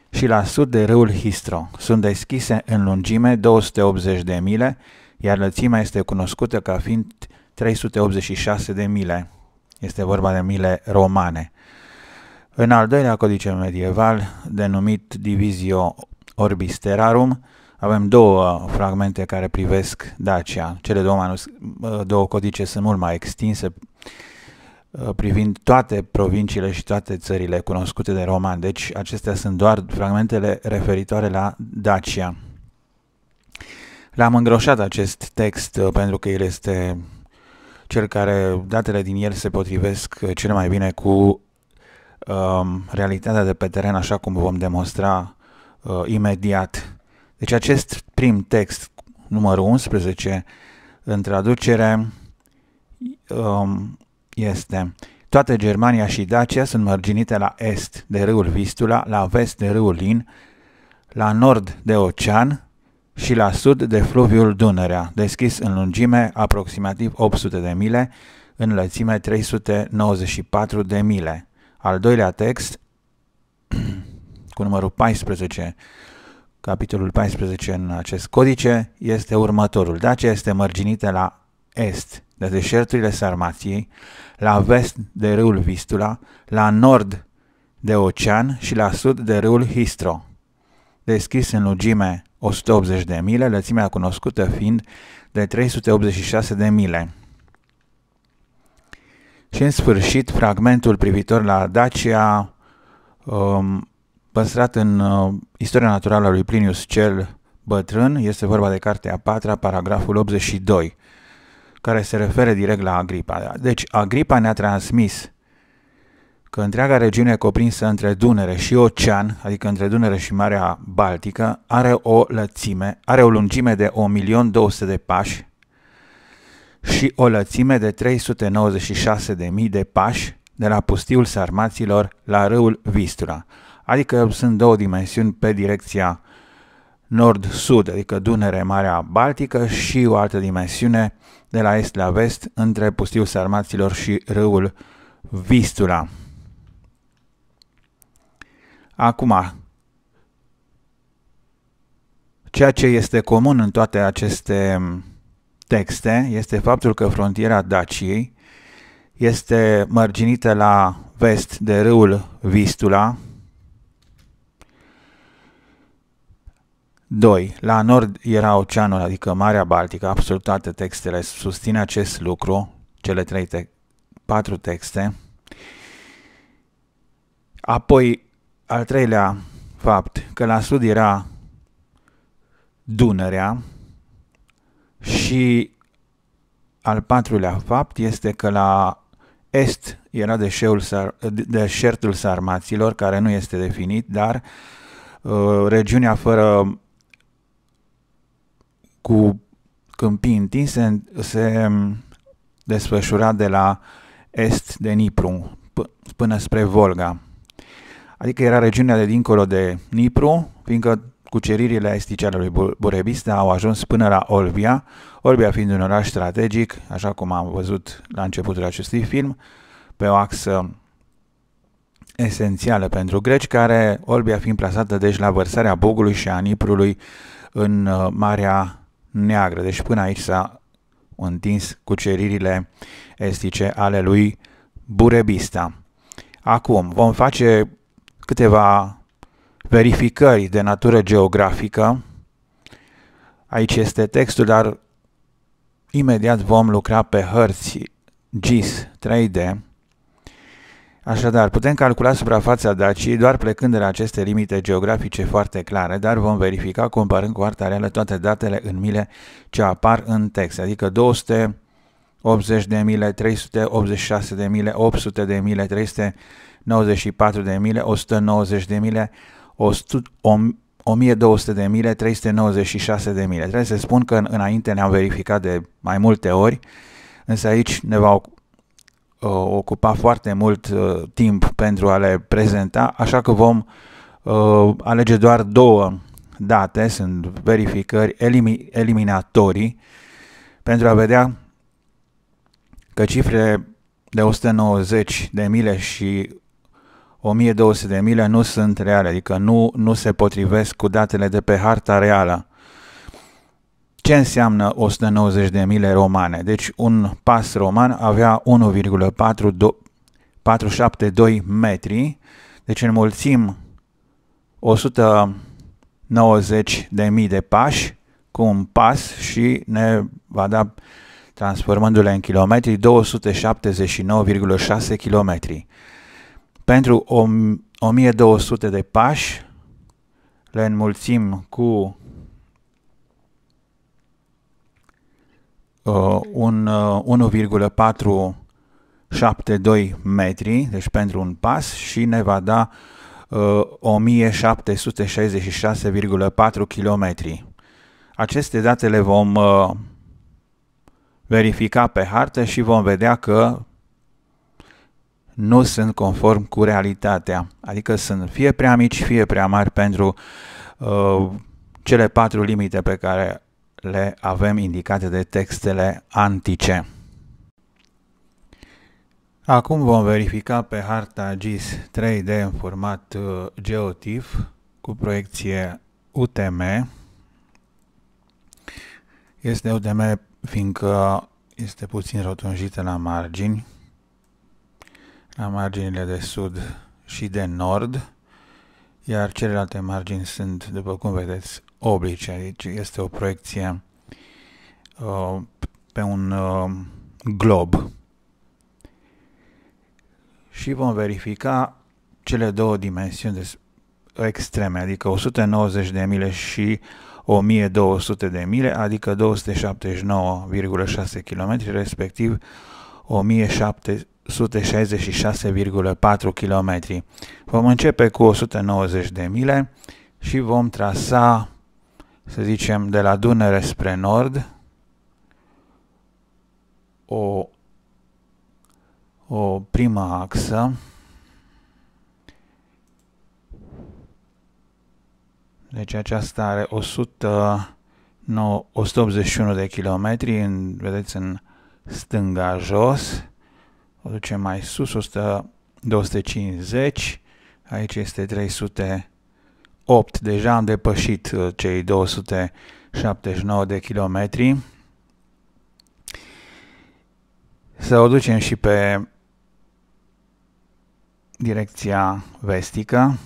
și la sud de râul Histro. Sunt deschise în lungime 280 de mile, iar lățimea este cunoscută ca fiind 386 de mile. Este vorba de mile romane. În al doilea codice medieval, denumit Divisio Terrarum, avem două fragmente care privesc Dacia. Cele două, manus, două codice sunt mult mai extinse, uh, privind toate provinciile și toate țările cunoscute de roman. Deci acestea sunt doar fragmentele referitoare la Dacia. L-am îngroșat acest text uh, pentru că el este cel care datele din el se potrivesc uh, cel mai bine cu Um, realitatea de pe teren, așa cum vom demonstra uh, imediat. Deci acest prim text, numărul 11, în traducere, um, este Toată Germania și Dacia sunt mărginite la est de râul Vistula, la vest de râul Lin, la nord de ocean și la sud de fluviul Dunărea, deschis în lungime aproximativ 800 de mile, în lățime 394 de mile. Al doilea text, [CLEARS THROAT] cu numărul 14, capitolul 14 în acest codice, este următorul. Dacia este mărginită la est de deșerturile Sarmației, la vest de râul Vistula, la nord de ocean și la sud de râul Histro. Descris în lungime 180 de mile, lățimea cunoscută fiind de 386 de mile. Și în sfârșit, fragmentul privitor la Dacia, um, păstrat în uh, Istoria naturală a lui Plinius cel bătrân, este vorba de cartea a patra, paragraful 82, care se referă direct la Agripa. Deci, Agripa ne-a transmis că întreaga regiune cuprinsă între Dunăre și Ocean, adică între Dunăre și Marea Baltică, are o lățime, are o lungime de 1.200.000 de pași, și o lățime de 396.000 de pași de la pustiul sarmaților la râul Vistula, adică sunt două dimensiuni pe direcția nord-sud, adică Dunăre, Marea Baltică și o altă dimensiune de la est la vest între pustiul sarmaților și râul Vistula. Acum, ceea ce este comun în toate aceste texte este faptul că frontiera Daciei este mărginită la vest de râul Vistula, 2. La nord era oceanul, adică Marea Baltică, absolut toate textele susțin acest lucru, cele trei te- patru texte. Apoi, al treilea fapt, că la sud era Dunărea, și al patrulea fapt este că la est era deșeul, deșertul sarmaților, care nu este definit, dar uh, regiunea fără cu câmpii întinse se um, desfășura de la est de Nipru până spre Volga. Adică era regiunea de dincolo de Nipru, fiindcă Cuceririle ale lui Burebista au ajuns până la Olbia, Olbia fiind un oraș strategic, așa cum am văzut la începutul acestui film, pe o axă esențială pentru greci, care Olbia fiind plasată deci la vărsarea Bogului și a Niprului în uh, Marea Neagră. Deci până aici s-a întins cuceririle estice ale lui Burebista. Acum vom face câteva verificări de natură geografică. Aici este textul, dar imediat vom lucra pe hărți GIS 3D. Așadar, putem calcula suprafața dacii doar plecând de la aceste limite geografice foarte clare, dar vom verifica comparând cu arta reală toate datele în mile ce apar în text, adică 200 80 de mile, 386 de mile, 800 de mile, 394 de mile, 190 de mile, 1200 de mile, 396 de mile. Trebuie să spun că înainte ne-am verificat de mai multe ori, însă aici ne va uh, ocupa foarte mult uh, timp pentru a le prezenta, așa că vom uh, alege doar două date, sunt verificări eliminatorii, pentru a vedea că cifrele de 190 de mile și 1200 de mile nu sunt reale, adică nu, nu se potrivesc cu datele de pe harta reală. Ce înseamnă 190 de mile romane? Deci un pas roman avea 1,472 metri, deci înmulțim 190 de mii de pași cu un pas și ne va da, transformându-le în kilometri, 279,6 kilometri. Pentru 1200 de pași le înmulțim cu uh, un uh, 1,472 metri, deci pentru un pas și ne va da uh, 1766,4 km. Aceste date le vom uh, verifica pe hartă și vom vedea că nu sunt conform cu realitatea, adică sunt fie prea mici, fie prea mari pentru uh, cele patru limite pe care le avem indicate de textele antice. Acum vom verifica pe harta GIS 3D în format uh, GeoTIFF cu proiecție UTM. Este UTM fiindcă este puțin rotunjită la margini la marginile de sud și de nord, iar celelalte margini sunt, după cum vedeți, oblice, Aici este o proiecție uh, pe un uh, glob. Și vom verifica cele două dimensiuni de extreme, adică 190 de mile și 1200 de mile, adică 279,6 km, respectiv 1700 166,4 km. Vom începe cu 190 de mile și vom trasa, să zicem, de la Dunăre spre nord o, o prima axă Deci aceasta are 100, 181 de kilometri, în, vedeți în stânga jos, o ducem mai sus, 100, 250, aici este 308, deja am depășit uh, cei 279 de kilometri. Să o ducem și pe direcția vestică,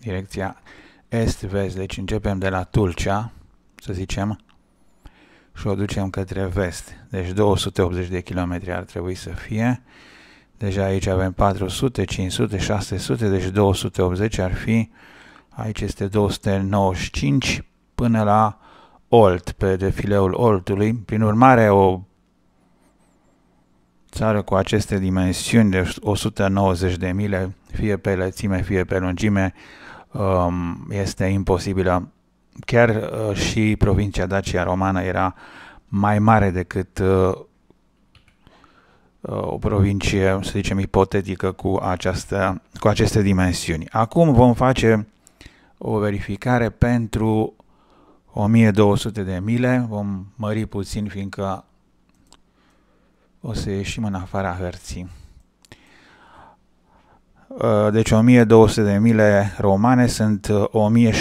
direcția est-vest, deci începem de la Tulcea, să zicem, și o ducem către vest. Deci 280 de km ar trebui să fie. Deja deci aici avem 400, 500, 600, deci 280 ar fi, aici este 295 până la Olt, pe defileul Oltului. Prin urmare, o țară cu aceste dimensiuni de 190 de mile, fie pe lățime, fie pe lungime, um, este imposibilă chiar uh, și provincia Dacia Romană era mai mare decât uh, uh, o provincie, să zicem, ipotetică cu, această, cu aceste dimensiuni. Acum vom face o verificare pentru 1200 de mile, vom mări puțin fiindcă o să ieșim în afara hărții. Uh, deci 1200 de mile romane sunt 1766,4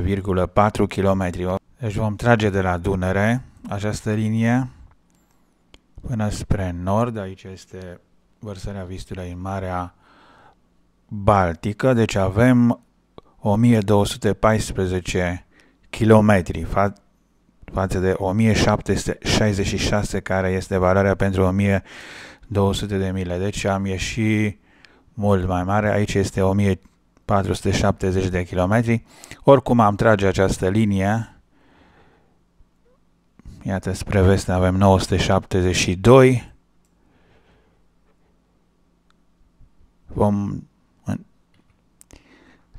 uh, km. Deci vom trage de la Dunăre această linie până spre nord. Aici este vărsarea Vistulei în Marea Baltică. Deci avem 1214 km fa față de 1766 care este valoarea pentru 1200 de mile. Deci am ieșit mult mai mare, aici este 1470 de kilometri. Oricum am trage această linie, iată spre vest avem 972, vom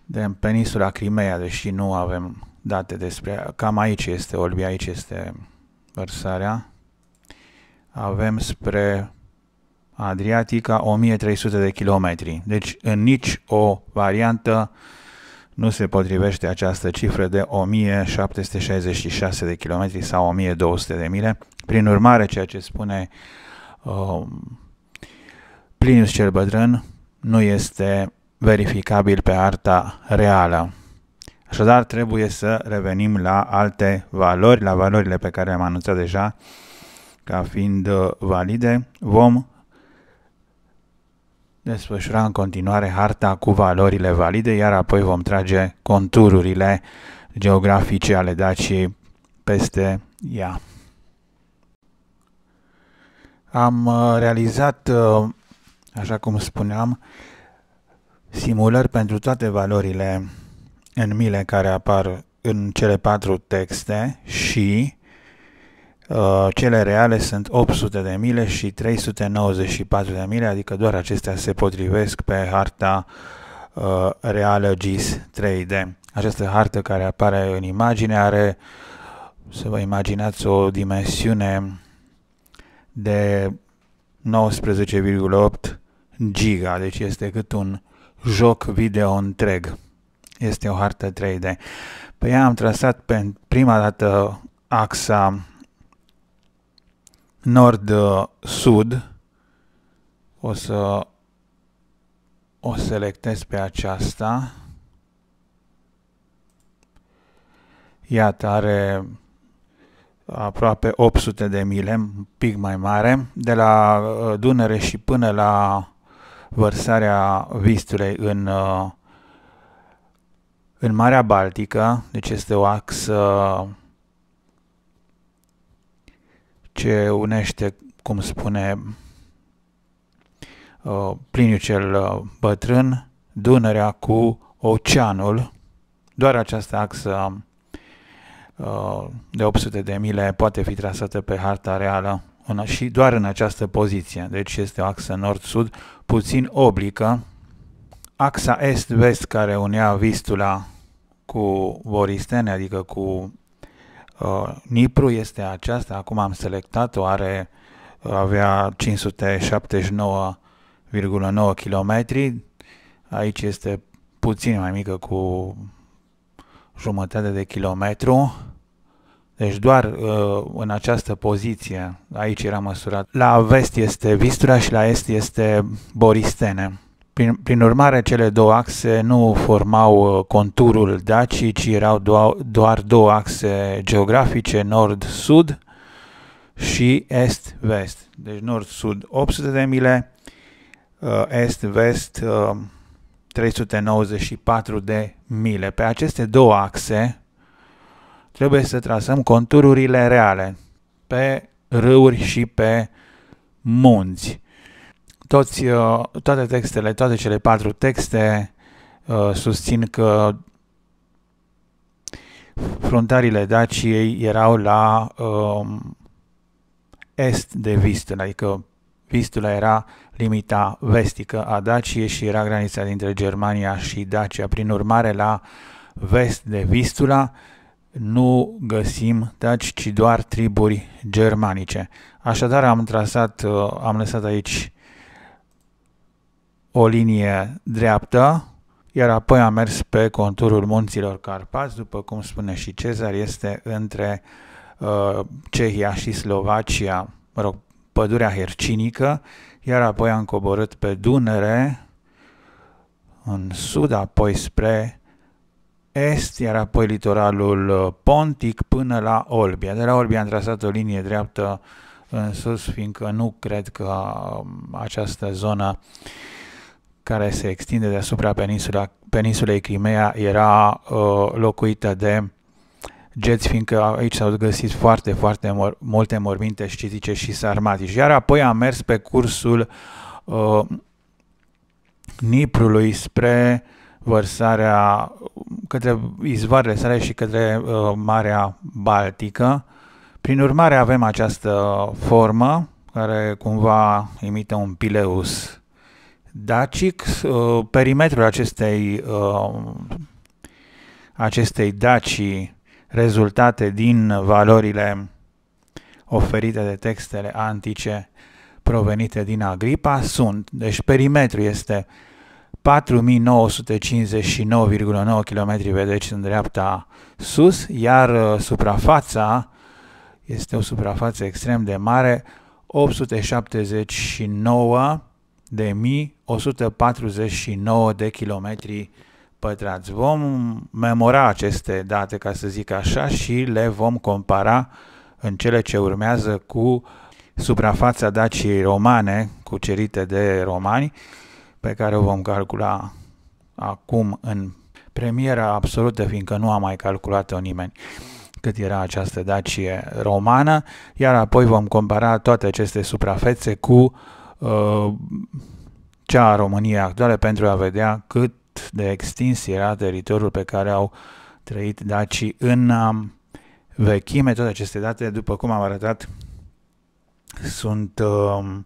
de în peninsula Crimea, deși nu avem date despre, cam aici este Olbia, aici este vărsarea, avem spre Adriatica 1300 de kilometri. Deci în nici o variantă nu se potrivește această cifră de 1766 de kilometri sau 1200 de mile. Prin urmare, ceea ce spune uh, Plinius cel bătrân nu este verificabil pe arta reală. Așadar, trebuie să revenim la alte valori, la valorile pe care am anunțat deja ca fiind uh, valide. Vom desfășura în continuare harta cu valorile valide, iar apoi vom trage contururile geografice ale Daciei peste ea. Am uh, realizat, uh, așa cum spuneam, simulări pentru toate valorile în mile care apar în cele patru texte și Uh, cele reale sunt 800 de mile și 394 de mile, adică doar acestea se potrivesc pe harta uh, reală GIS 3D. Această hartă care apare în imagine are, să vă imaginați, o dimensiune de 19,8 giga, deci este cât un joc video întreg. Este o hartă 3D. Pe ea am trasat pe prima dată axa nord-sud, o să o selectez pe aceasta. Iată, are aproape 800 de mile, un pic mai mare, de la uh, Dunăre și până la vărsarea Vistulei în, uh, în Marea Baltică, deci este o axă ce unește, cum spune uh, Pliniu cel uh, bătrân, Dunărea cu oceanul. Doar această axă uh, de 800 de mile poate fi trasată pe harta reală și doar în această poziție. Deci este o axă nord-sud, puțin oblică. Axa est-vest care unea Vistula cu Boristene, adică cu Uh, Nipru este aceasta, acum am selectat-o, are, avea 579,9 km, aici este puțin mai mică cu jumătate de kilometru, deci doar uh, în această poziție, aici era măsurat. La vest este Vistura și la est este Boristene. Prin, prin urmare, cele două axe nu formau uh, conturul Dacii, ci erau doa, doar două axe geografice, nord-sud și est-vest. Deci nord-sud 800 de mile, uh, est-vest 394 uh, de mile. Pe aceste două axe trebuie să trasăm contururile reale pe râuri și pe munți. Toți, uh, toate textele, toate cele patru texte uh, susțin că frontarile Daciei erau la um, est de Vistula, adică Vistula era limita vestică a Daciei și era granița dintre Germania și Dacia. Prin urmare, la vest de Vistula nu găsim daci, ci doar triburi germanice. Așadar, am trasat, uh, am lăsat aici o linie dreaptă, iar apoi a mers pe conturul munților Carpați, după cum spune și Cezar, este între uh, Cehia și Slovacia, mă rog, pădurea hercinică, iar apoi am coborât pe Dunăre, în sud, apoi spre est, iar apoi litoralul uh, pontic până la Olbia. De la Olbia a trasat o linie dreaptă în sus, fiindcă nu cred că uh, această zonă care se extinde deasupra peninsula, peninsulei Crimea era uh, locuită de geți, fiindcă aici s-au găsit foarte, foarte mor- multe morminte și zice și sarmatici. Iar apoi am mers pe cursul uh, Niprului spre vărsarea către izvoarele sale și către uh, Marea Baltică. Prin urmare avem această formă care cumva imită un pileus dacic, uh, perimetrul acestei, uh, acestei dacii rezultate din valorile oferite de textele antice provenite din Agripa sunt, deci perimetrul este 4959,9 km vedeți în dreapta sus, iar uh, suprafața este o suprafață extrem de mare, 879 de 1149 de kilometri pătrați. Vom memora aceste date, ca să zic așa, și le vom compara în cele ce urmează cu suprafața Daciei romane, cucerite de romani, pe care o vom calcula acum în premiera absolută, fiindcă nu a mai calculat-o nimeni cât era această Dacie romană, iar apoi vom compara toate aceste suprafețe cu Uh, cea a României actuale pentru a vedea cât de extins era teritoriul pe care au trăit dacii în um, vechime. Toate aceste date, după cum am arătat, sunt um,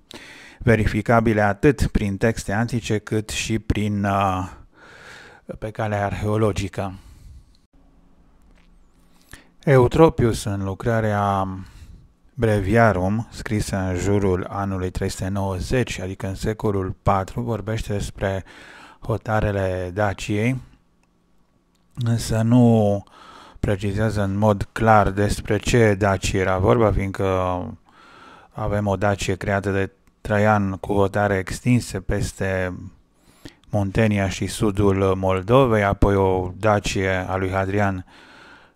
verificabile atât prin texte antice cât și prin uh, pe calea arheologică. Eutropius, în lucrarea um, Breviarum, scris în jurul anului 390, adică în secolul IV, vorbește despre hotarele Daciei, însă nu precizează în mod clar despre ce Dacie era vorba, fiindcă avem o Dacie creată de Traian cu hotare extinse peste Muntenia și sudul Moldovei, apoi o Dacie a lui Hadrian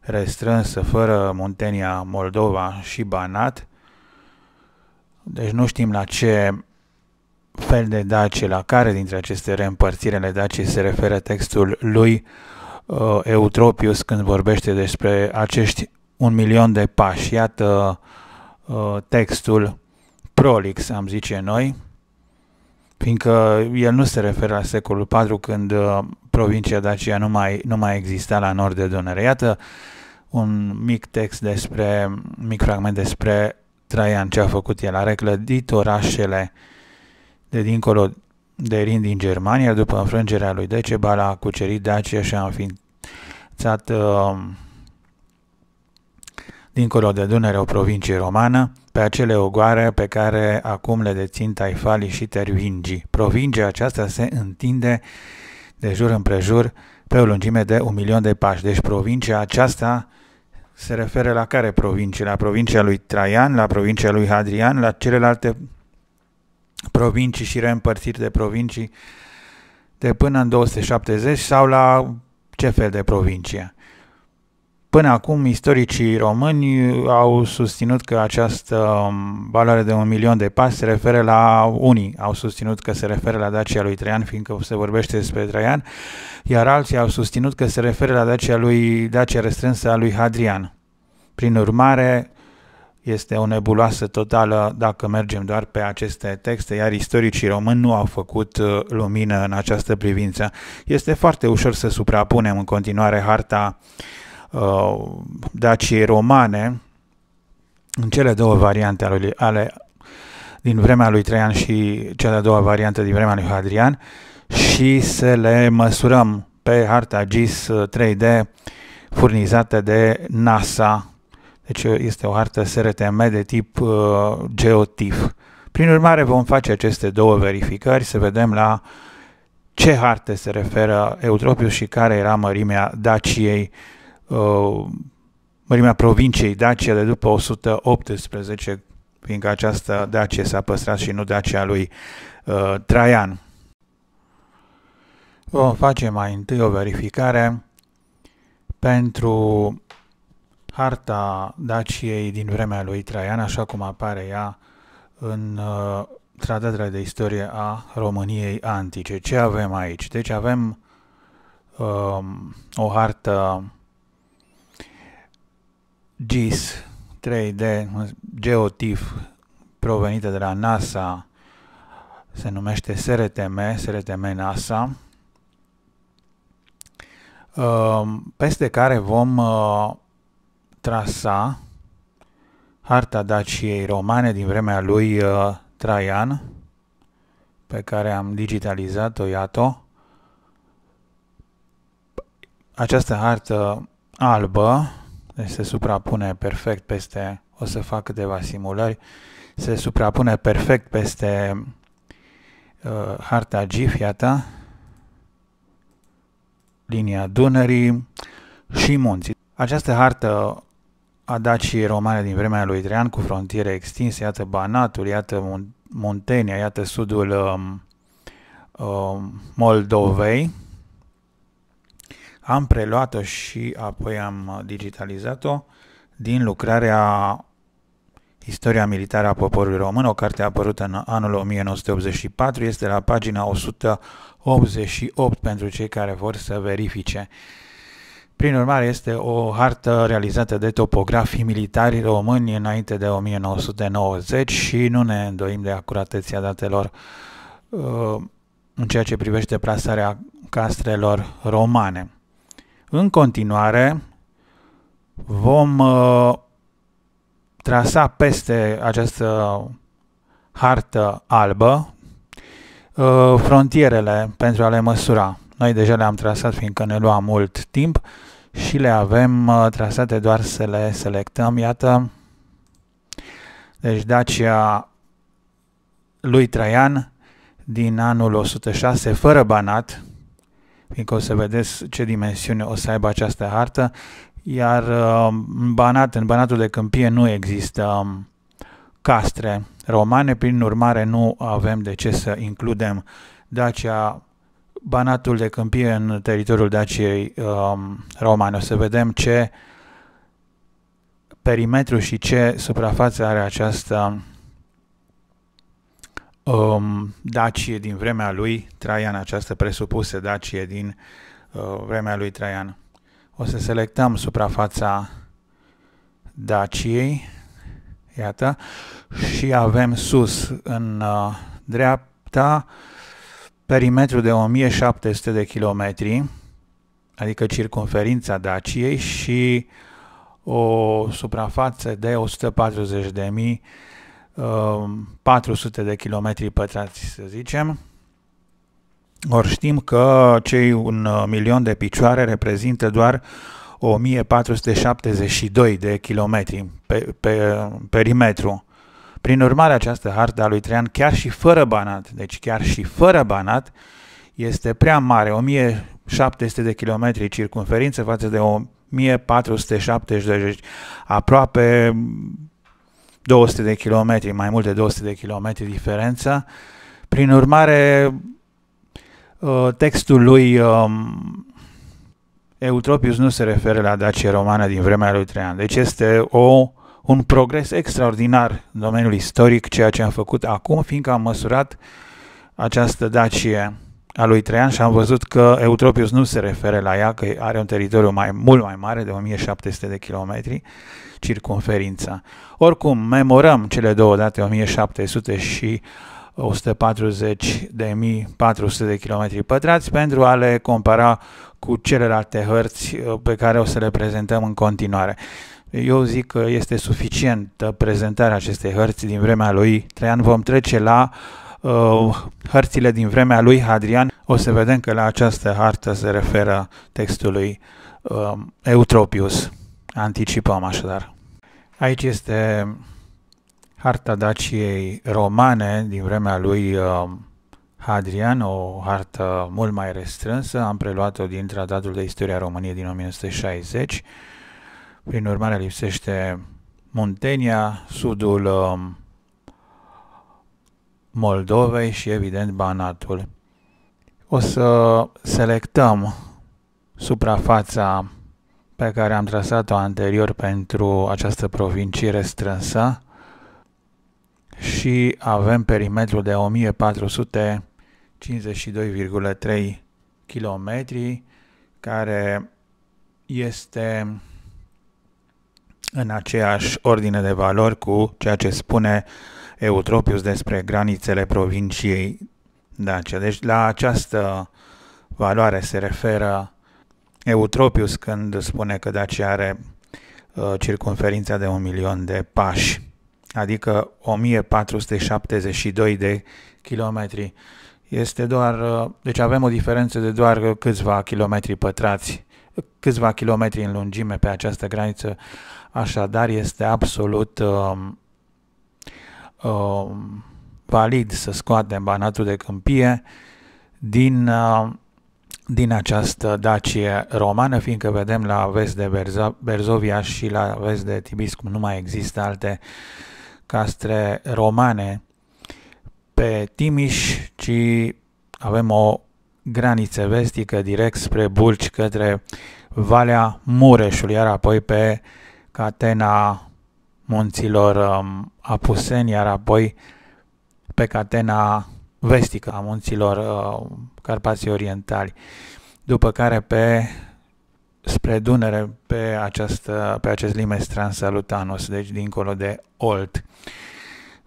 restrânsă fără Muntenia, Moldova și Banat. Deci nu știm la ce fel de dace, la care dintre aceste reîmpărțiri ale dacii se referă textul lui uh, Eutropius când vorbește despre acești un milion de pași. Iată uh, textul prolix, am zice noi, fiindcă el nu se referă la secolul IV când uh, provincia Dacia nu mai, nu mai exista la nord de Dunăre. Iată un mic text despre, un mic fragment despre Traian, ce a făcut el. A reclădit orașele de dincolo de Rin din Germania, după înfrângerea lui Decebal a cucerit Dacia și a înființat uh, dincolo de Dunăre o provincie romană, pe acele ogoare pe care acum le dețin taifalii și tervingii. Provincia aceasta se întinde de jur împrejur pe o lungime de un milion de pași, deci provincia aceasta se referă la care provincie? La provincia lui Traian, la provincia lui Hadrian, la celelalte provincii și reîmpărțiri de provincii de până în 270 sau la ce fel de provincie? Până acum, istoricii români au susținut că această um, valoare de un milion de pas se referă la unii, au susținut că se referă la Dacia lui Traian, fiindcă se vorbește despre Traian, iar alții au susținut că se referă la Dacia, lui, Dacia restrânsă a lui Hadrian. Prin urmare, este o nebuloasă totală dacă mergem doar pe aceste texte, iar istoricii români nu au făcut uh, lumină în această privință. Este foarte ușor să suprapunem în continuare harta uh, uh, dacii Romane, în cele două variante ale, ale din vremea lui Traian și cea de-a doua variantă din vremea lui Hadrian și să le măsurăm pe harta GIS 3D uh, furnizată de NASA. Deci uh, este o hartă SRTM de tip uh, GeoTIF. Prin urmare vom face aceste două verificări să vedem la ce harte se referă Eutropius și care era mărimea Daciei Uh, mărimea provinciei Daciele după 118, fiindcă această Dacie s-a păstrat și nu Dacia lui uh, Traian. Vom face mai întâi o verificare pentru harta Daciei din vremea lui Traian, așa cum apare ea în uh, tratatele de istorie a României antice. Ce avem aici? Deci avem um, o hartă GIS 3D, Geotif, provenită de la NASA, se numește SRTM, SRTM NASA, ehm, peste care vom uh, trasa harta Daciei romane din vremea lui uh, Traian, pe care am digitalizat-o, iată. Această hartă albă deci se suprapune perfect peste, o să fac câteva simulări, se suprapune perfect peste uh, harta GIF, iată, linia Dunării și munții. Această hartă a Dacii romane din vremea lui Trean cu frontiere extinse, iată Banatul, iată Muntenia, iată sudul uh, uh, Moldovei, am preluat-o și apoi am uh, digitalizat-o din lucrarea Istoria militară a poporului român, o carte apărută în anul 1984, este la pagina 188 pentru cei care vor să verifice. Prin urmare, este o hartă realizată de topografii militari români înainte de 1990 și nu ne îndoim de acurateția datelor uh, în ceea ce privește plasarea castrelor romane. În continuare, vom uh, trasa peste această hartă albă uh, frontierele pentru a le măsura. Noi deja le-am trasat fiindcă ne lua mult timp și le avem uh, trasate doar să le selectăm. Iată, deci Dacia lui Traian din anul 106 fără banat, fiindcă o să vedeți ce dimensiune o să aibă această hartă, iar um, în Banat, în Banatul de Câmpie nu există um, castre romane, prin urmare nu avem de ce să includem Dacia, Banatul de Câmpie în teritoriul Daciei um, romane. O să vedem ce perimetru și ce suprafață are această um, dacie din vremea lui Traian, această presupusă dacie din uh, vremea lui Traian. O să selectăm suprafața Daciei, iată, și avem sus în uh, dreapta perimetru de 1700 de kilometri, adică circumferința Daciei și o suprafață de 140.000 de 400 um, de kilometri pătrați, să zicem, ori știm că cei un uh, milion de picioare reprezintă doar 1472 de kilometri pe, pe perimetru. Prin urmare, această hartă a lui Trean chiar și fără Banat, deci chiar și fără Banat, este prea mare, 1700 de kilometri circunferință față de 1472, aproape 200 de kilometri, mai mult de 200 de kilometri diferența. Prin urmare, uh, textul lui um, Eutropius nu se referă la Dacia Romană din vremea lui Trean. deci este o, un progres extraordinar în domeniul istoric, ceea ce am făcut acum, fiindcă am măsurat această Dacie a lui Traian și am văzut că Eutropius nu se refere la ea, că are un teritoriu mai, mult mai mare, de 1700 de kilometri, circunferința. Oricum, memorăm cele două date, 1700 și 140.400 de km pătrați pentru a le compara cu celelalte hărți uh, pe care o să le prezentăm în continuare. Eu zic că este suficientă prezentarea acestei hărți din vremea lui Traian. Vom trece la uh, Uh, hărțile din vremea lui Hadrian, o să vedem că la această hartă se referă textul lui uh, Eutropius. Anticipăm așadar. Aici este harta Daciei romane din vremea lui uh, Hadrian, o hartă mult mai restrânsă. Am preluat-o din Tratatul de Istoria României din 1960. Prin urmare, lipsește Muntenia, sudul Moldovei și evident Banatul. O să selectăm suprafața pe care am trasat-o anterior pentru această provincie restrânsă și avem perimetrul de 1452,3 km care este în aceeași ordine de valori cu ceea ce spune Eutropius despre granițele provinciei Dacia. Deci la această valoare se referă Eutropius când spune că Dacia are uh, circunferința de un milion de pași, adică 1472 de kilometri. Este doar, uh, deci avem o diferență de doar câțiva kilometri pătrați, câțiva kilometri în lungime pe această graniță, așadar este absolut uh, uh, valid să scoatem Banatul de Câmpie din, uh, din această Dacie romană, fiindcă vedem la vest de Berzo- Berzovia și la vest de Tibiscum nu mai există alte castre romane pe Timiș, ci avem o graniță vestică direct spre Bulci către Valea Mureșului, iar apoi pe Catena munților um, Apuseni, iar apoi pe catena vestică a munților uh, Carpații Orientali, după care pe spre Dunăre pe, această, uh, pe acest limes transalutanus, deci dincolo de Olt.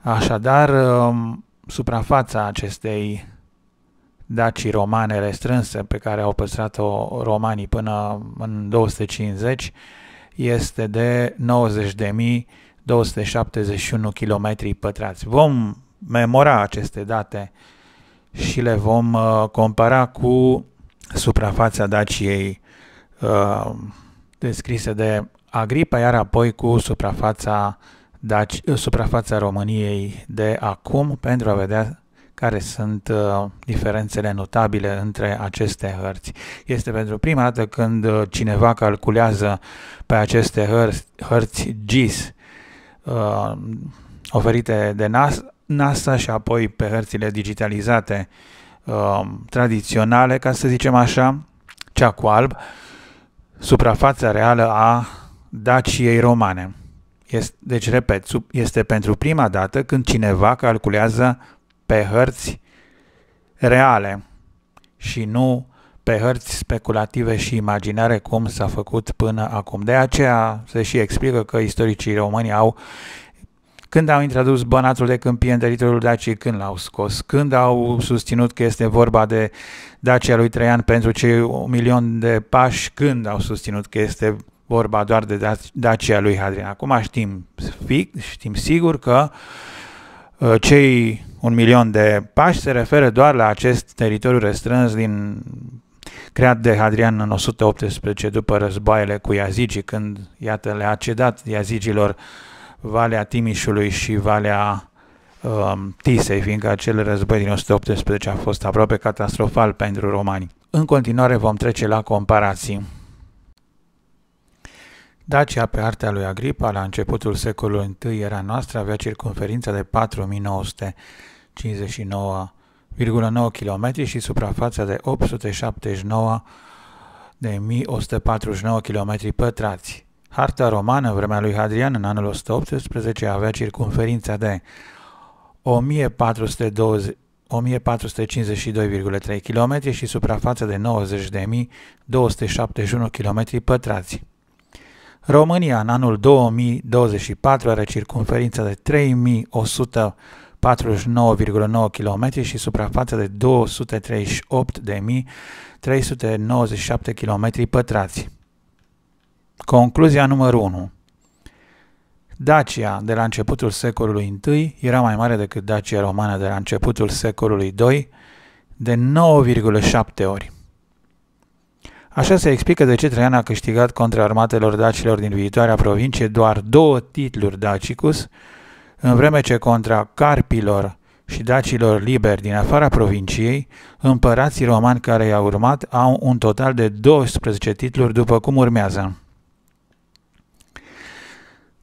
Așadar, um, suprafața acestei dacii romane restrânse pe care au păstrat-o romanii până în 250 este de 90.000 271 km pătrați. Vom memora aceste date și le vom uh, compara cu suprafața Daciei uh, descrisă de Agripa, iar apoi cu suprafața, Daci, uh, suprafața României de acum pentru a vedea care sunt uh, diferențele notabile între aceste hărți. Este pentru prima dată când uh, cineva calculează pe aceste hărți, hărți GIS uh, oferite de NASA și apoi pe hărțile digitalizate uh, tradiționale, ca să zicem așa, cea cu alb, suprafața reală a Daciei romane. Este, deci, repet, este pentru prima dată când cineva calculează pe hărți reale și nu pe hărți speculative și imaginare cum s-a făcut până acum. De aceea se și explică că istoricii români au când au introdus bănațul de câmpie în teritoriul Dacii, când l-au scos, când au susținut că este vorba de Dacia lui Traian pentru cei un milion de pași, când au susținut că este vorba doar de da-, Dacia lui Hadrian. Acum știm, fix, știm sigur că ă, cei un milion de pași se referă doar la acest teritoriu restrâns din creat de Hadrian în 118 după războaiele cu Iazigii, când, iată, le-a cedat Iazigilor Valea Timișului și Valea um, Tisei, fiindcă acel război din 118 a fost aproape catastrofal pentru romani. În continuare vom trece la comparații. Dacia pe artea lui Agripa la începutul secolului I era noastră avea circunferința de 4959 1,9 km și suprafața de 879 de 1149 km pătrați. Harta romană în vremea lui Hadrian în anul 118 avea circumferința de 1452,3 km și suprafața de 90.271 km pătrați. România în anul 2024 are circumferința de 3100 49,9 km și suprafață de 238.397 km pătrați. Concluzia numărul 1 Dacia de la începutul secolului I era mai mare decât Dacia romană de la începutul secolului II de 9,7 ori. Așa se explică de ce Traian a câștigat contra armatelor dacilor din viitoarea provincie doar două titluri Dacicus, în vreme ce contra carpilor și dacilor liberi din afara provinciei, împărații romani care i-au urmat au un total de 12 titluri după cum urmează.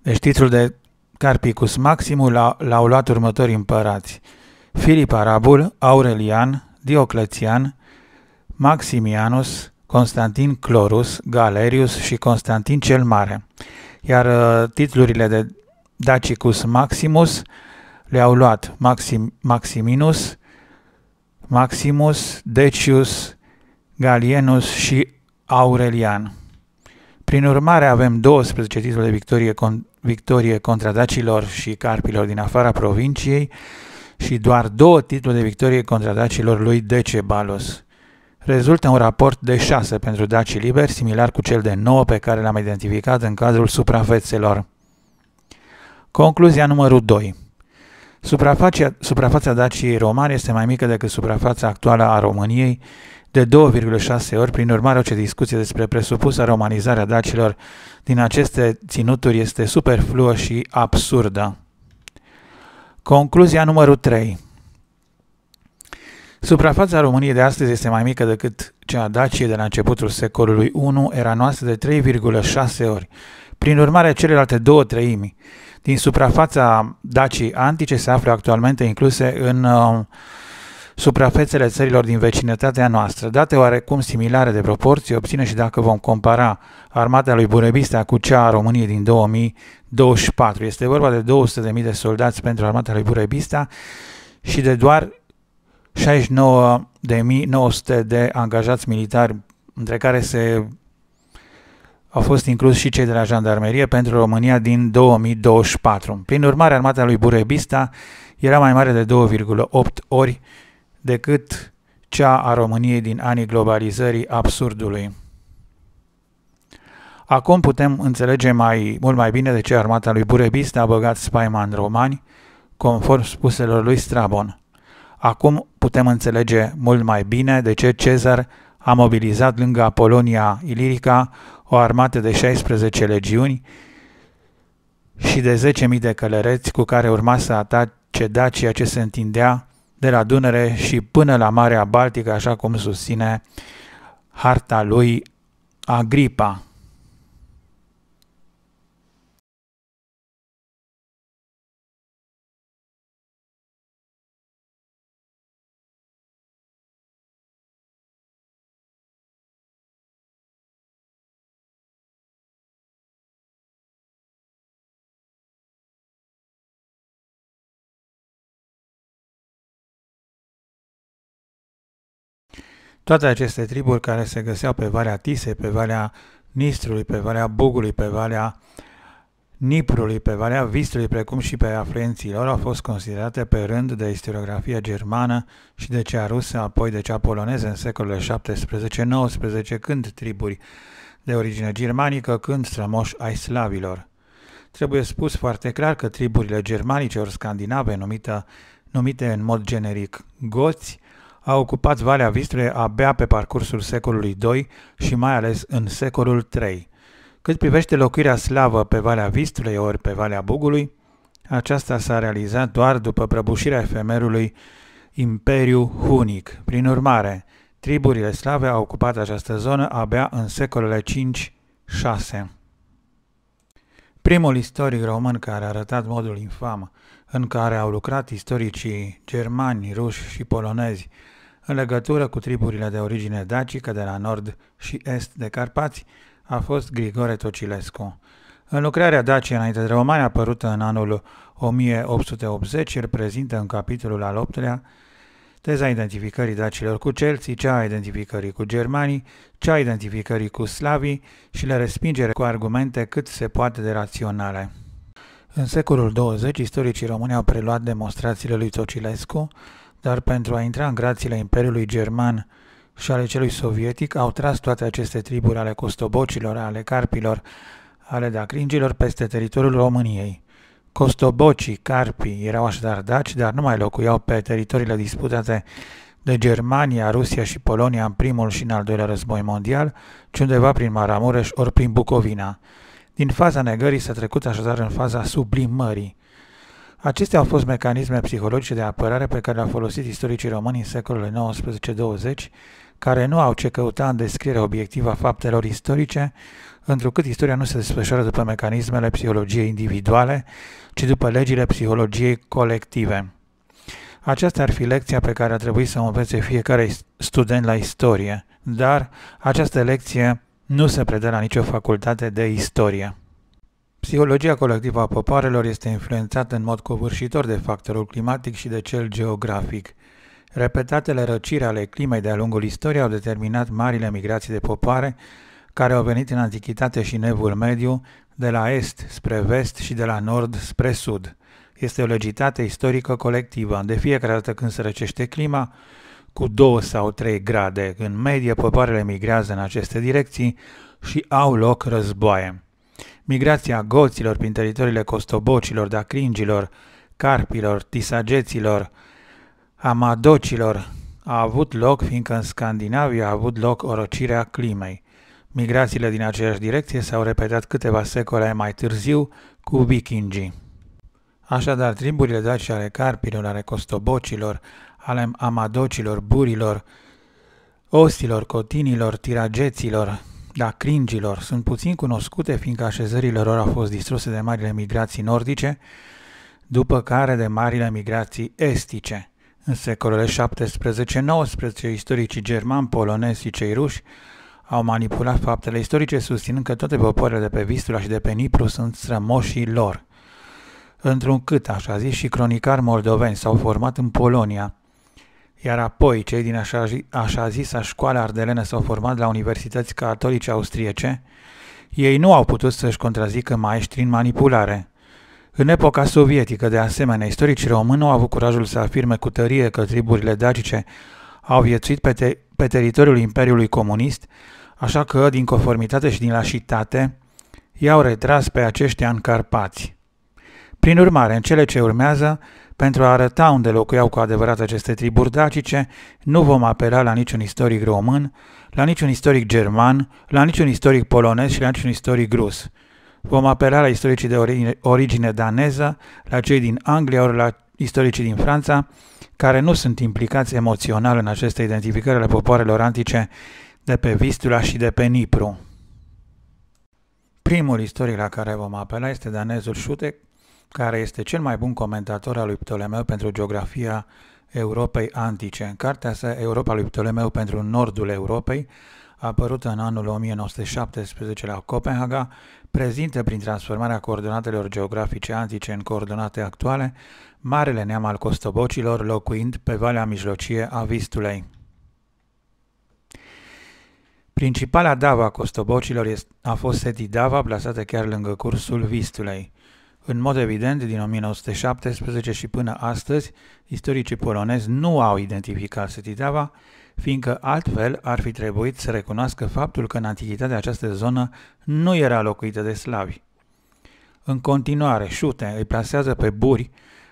Deci titlul de Carpicus Maximul l-au luat următorii împărați. Filip Arabul, Aurelian, Dioclețian, Maximianus, Constantin Clorus, Galerius și Constantin cel Mare. Iar uh, titlurile de Dacicus Maximus, le-au luat Maxim, Maximinus, Maximus, Decius, Galienus și Aurelian. Prin urmare, avem 12 titluri de victorie, con, victorie contra dacilor și carpilor din afara provinciei și doar două titluri de victorie contra dacilor lui Decebalus. Rezultă un raport de 6 pentru dacii liberi, similar cu cel de 9 pe care l-am identificat în cazul suprafețelor. Concluzia numărul 2. Suprafața, suprafața Daciei Romane este mai mică decât suprafața actuală a României de 2,6 ori, prin urmare orice discuție despre presupusa romanizarea dacilor din aceste ținuturi este superfluă și absurdă. Concluzia numărul 3. Suprafața României de astăzi este mai mică decât cea a Daciei de la începutul secolului I, era noastră de 3,6 ori, prin urmare celelalte două treimi. Din suprafața Dacii antice se află actualmente incluse în uh, suprafețele țărilor din vecinătatea noastră. Date oarecum similare de proporții obține și dacă vom compara armata lui Burebista cu cea a României din 2024. Este vorba de 200.000 de soldați pentru armata lui Burebista și de doar 69.900 de angajați militari, între care se au fost inclus și cei de la jandarmerie pentru România din 2024. Prin urmare, armata lui Burebista era mai mare de 2,8 ori decât cea a României din anii globalizării absurdului. Acum putem înțelege mai, mult mai bine de ce armata lui Burebista a băgat spaima în romani, conform spuselor lui Strabon. Acum putem înțelege mult mai bine de ce Cezar a mobilizat lângă Apolonia Ilirica o armată de 16 legiuni și de 10.000 de călăreți cu care urma să atace Dacia ce se întindea de la Dunăre și până la Marea Baltică, așa cum susține harta lui Agripa. Toate aceste triburi care se găseau pe Valea Tisei, pe Valea Nistrului, pe Valea Bugului, pe Valea Niprului, pe Valea Vistului, precum și pe afluenții lor, au fost considerate pe rând de istoriografia germană și de cea rusă, apoi de cea poloneză în secolele 17-19, când triburi de origine germanică, când strămoși ai slavilor. Trebuie spus foarte clar că triburile germanice ori scandinave, numită, numite în mod generic goți, a ocupat Valea Vistrei abia pe parcursul secolului II și mai ales în secolul III. Cât privește locuirea slavă pe Valea Vistrei ori pe Valea Bugului, aceasta s-a realizat doar după prăbușirea efemerului Imperiu Hunic. Prin urmare, triburile slave au ocupat această zonă abia în secolele 5-6. Primul istoric român care a arătat modul infam în care au lucrat istoricii germani, ruși și polonezi în legătură cu triburile de origine dacică de la nord și est de Carpați a fost Grigore Tocilescu. În lucrarea Dacii înainte de romani, apărută în anul 1880, el prezintă în capitolul al 8-lea teza identificării dacilor cu celții, cea a identificării cu germanii, cea a identificării cu slavii și le respingere cu argumente cât se poate de raționale. În secolul 20, istoricii români au preluat demonstrațiile lui Tocilescu, dar pentru a intra în grațiile Imperiului German și ale celui sovietic au tras toate aceste triburi ale costobocilor, ale carpilor, ale dacringilor peste teritoriul României. Costobocii, carpii, erau așadar daci, dar nu mai locuiau pe teritoriile disputate de Germania, Rusia și Polonia în primul și în al doilea război mondial, ci undeva prin Maramureș ori prin Bucovina. Din faza negării s-a trecut așadar în faza sublimării. Acestea au fost mecanisme psihologice de apărare pe care le-au folosit istoricii români în secolele 19-20, care nu au ce căuta în descrierea obiectivă a faptelor istorice, întrucât istoria nu se desfășoară după mecanismele psihologiei individuale, ci după legile psihologiei colective. Aceasta ar fi lecția pe care ar trebui să o învețe fiecare student la istorie, dar această lecție nu se predă la nicio facultate de istorie. Psihologia colectivă a popoarelor este influențată în mod covârșitor de factorul climatic și de cel geografic. Repetatele răcire ale climei de-a lungul istoriei au determinat marile migrații de popoare, care au venit în antichitate și în evul mediu, de la est spre vest și de la nord spre sud. Este o legitate istorică colectivă. De fiecare dată când se răcește clima, cu 2 sau 3 grade, în medie popoarele migrează în aceste direcții și au loc războaie. Migrația goților prin teritoriile costobocilor, dacringilor, carpilor, tisageților, amadocilor a avut loc fiindcă în Scandinavia a avut loc orocirea climei. Migrațiile din aceeași direcție s-au repetat câteva secole mai târziu cu vikingii. Așadar, triburile daci ale carpilor, ale costobocilor, ale amadocilor, burilor, ostilor, cotinilor, tirageților, da, cringilor sunt puțin cunoscute, fiindcă așezările lor au fost distruse de marile migrații nordice, după care de marile migrații estice. În secolele 17-19, istoricii germani, polonezi și cei ruși au manipulat faptele istorice, susținând că toate popoarele de pe Vistula și de pe Nipru sunt strămoșii lor. Într-un cât, așa zis, și cronicari moldoveni s-au format în Polonia, iar apoi, cei din așa, așa zisa școală ardelenă s-au format la universități catolice austriece, ei nu au putut să-și contrazică maestrii în manipulare. În epoca sovietică, de asemenea, istoricii români au avut curajul să afirme cu tărie că triburile dacice au viețuit pe, te- pe teritoriul Imperiului Comunist, așa că, din conformitate și din lașitate, i-au retras pe aceștia în Carpați. Prin urmare, în cele ce urmează, pentru a arăta unde locuiau cu adevărat aceste triburi dacice, nu vom apela la niciun istoric român, la niciun istoric german, la niciun istoric polonez și la niciun istoric rus. Vom apela la istoricii de origine daneză, la cei din Anglia ori la istoricii din Franța, care nu sunt implicați emoțional în aceste identificări ale popoarelor antice de pe Vistula și de pe Nipru. Primul istoric la care vom apela este danezul Șutec, care este cel mai bun comentator al lui Ptolemeu pentru geografia Europei antice. În cartea sa Europa lui Ptolemeu pentru Nordul Europei, apărută în anul 1917 la Copenhaga, prezintă prin transformarea coordonatelor geografice antice în coordonate actuale, marele neam al costobocilor locuind pe Valea Mijlocie a Vistulei. Principala dava a costobocilor a fost Seti Dava, plasată chiar lângă cursul Vistulei. În mod evident, din 1917 și până astăzi, istoricii polonezi nu au identificat Setitava, fiindcă altfel ar fi trebuit să recunoască faptul că în antichitate această zonă nu era locuită de slavi. În continuare, Șute îi plasează pe Buri,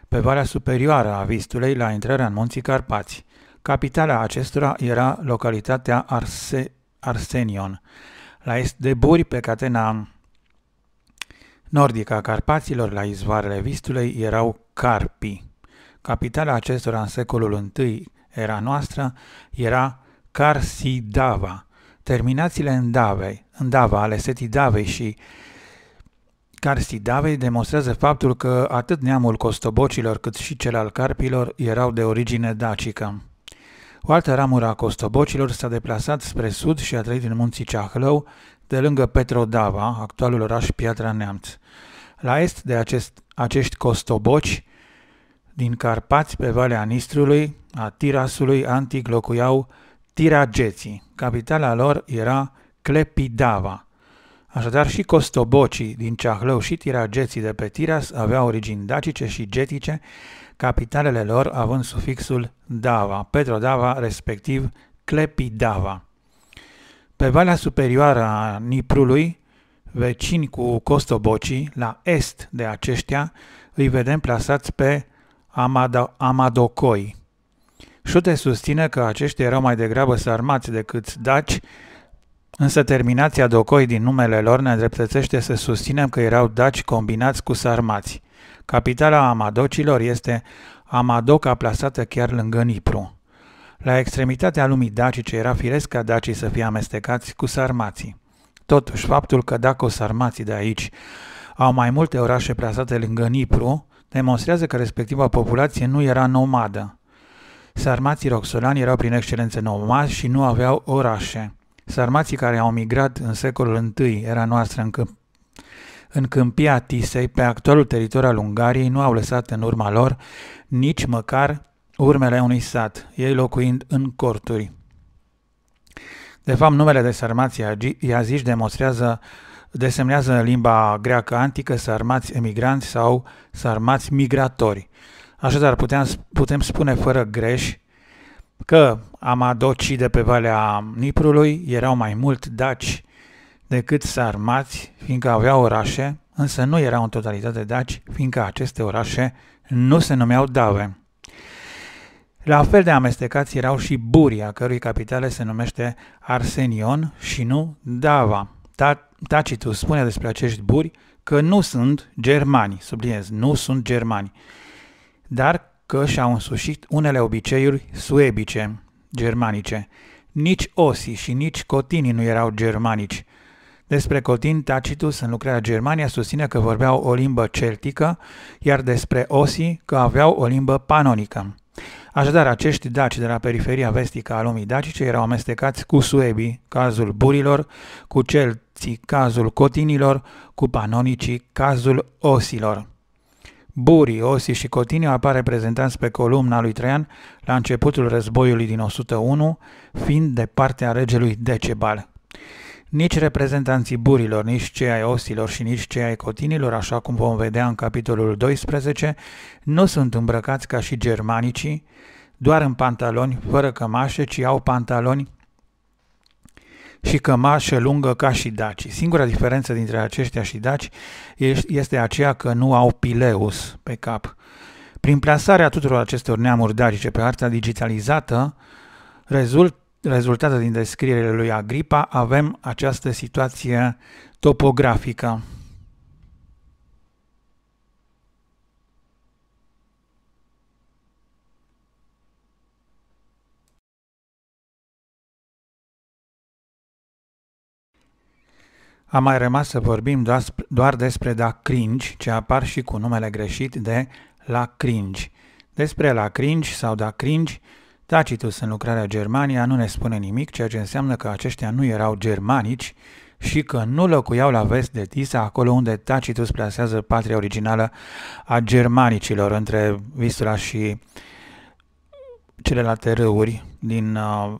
pe valea superioară a Vistulei, la intrarea în munții Carpați. Capitala acestora era localitatea Arse- Arsenion, la est de Buri, pe catena nordica Carpaților la izvoarele Vistulei erau carpi. Capitala acestora în secolul I era noastră era Carsidava. Terminațiile în Dave, în Dava ale setii Davei și Carsidavei demonstrează faptul că atât neamul costobocilor cât și cel al carpilor erau de origine dacică. O altă ramură a costobocilor s-a deplasat spre sud și a trăit în munții Ceahlău, de lângă Petrodava, actualul oraș Piatra Neamț. La est de acest, acești costoboci, din Carpați pe Valea Nistrului, a Tirasului, antic locuiau Tirageții. Capitala lor era Clepidava. Așadar și costobocii din Ceahlău și tirageții de pe Tiras aveau origini dacice și getice, capitalele lor având sufixul Dava, Petrodava, respectiv Clepidava. Pe valea superioară a Niprului, vecini cu Costobocii, la est de aceștia, îi vedem plasați pe Amado- Amadocoi. Șute susține că aceștia erau mai degrabă sarmați decât daci, însă terminația docoi din numele lor ne îndreptățește să susținem că erau daci combinați cu sarmați. Capitala Amadocilor este Amadoca plasată chiar lângă Nipru. La extremitatea lumii dacice era firesc ca dacii să fie amestecați cu sarmații. Totuși, faptul că daco-sarmații de aici au mai multe orașe plasate lângă Nipru, demonstrează că respectiva populație nu era nomadă. Sarmații roxolani erau prin excelență nomazi și nu aveau orașe. Sarmații care au migrat în secolul I era noastră în, câmp- în câmpia Tisei, pe actualul teritoriu al Ungariei, nu au lăsat în urma lor nici măcar urmele unui sat, ei locuind în corturi. De fapt, numele de sarmați iaziși demonstrează, desemnează în limba greacă antică sarmați emigranți sau sarmați migratori. Așadar, putem, putem spune fără greș că amadocii de pe Valea Niprului erau mai mult daci decât sarmați, fiindcă aveau orașe, însă nu erau în totalitate daci, fiindcă aceste orașe nu se numeau dave. La fel de amestecați erau și burii, a cărui capitale se numește Arsenion și nu Dava. Tacitus spune despre acești buri că nu sunt germani, subliniez, nu sunt germani, dar că și-au însușit unele obiceiuri suebice, germanice. Nici osi și nici cotinii nu erau germanici. Despre cotin, Tacitus în lucrarea Germania susține că vorbeau o limbă celtică, iar despre osi că aveau o limbă panonică. Așadar, acești daci de la periferia vestică a lumii dacice erau amestecați cu suebii, cazul burilor, cu celții, cazul cotinilor, cu panonicii, cazul osilor. Burii, Osi și Cotinii apar reprezentanți pe columna lui Traian la începutul războiului din 101, fiind de partea regelui Decebal nici reprezentanții burilor, nici cei ai osilor și nici cei ai cotinilor, așa cum vom vedea în capitolul 12, nu sunt îmbrăcați ca și germanicii, doar în pantaloni, fără cămașe, ci au pantaloni și cămașă lungă ca și daci. Singura diferență dintre aceștia și daci este aceea că nu au pileus pe cap. Prin plasarea tuturor acestor neamuri dacice pe harta digitalizată, rezult, rezultată din descrierile lui Agripa, avem această situație topografică. A mai rămas să vorbim doar despre dacringi, ce apar și cu numele greșit de lacringi. Despre lacringi sau dacringi, Tacitus în lucrarea Germania nu ne spune nimic, ceea ce înseamnă că aceștia nu erau germanici și că nu locuiau la vest de Tisa, acolo unde Tacitus plasează patria originală a germanicilor, între Vistula și celelalte râuri din uh,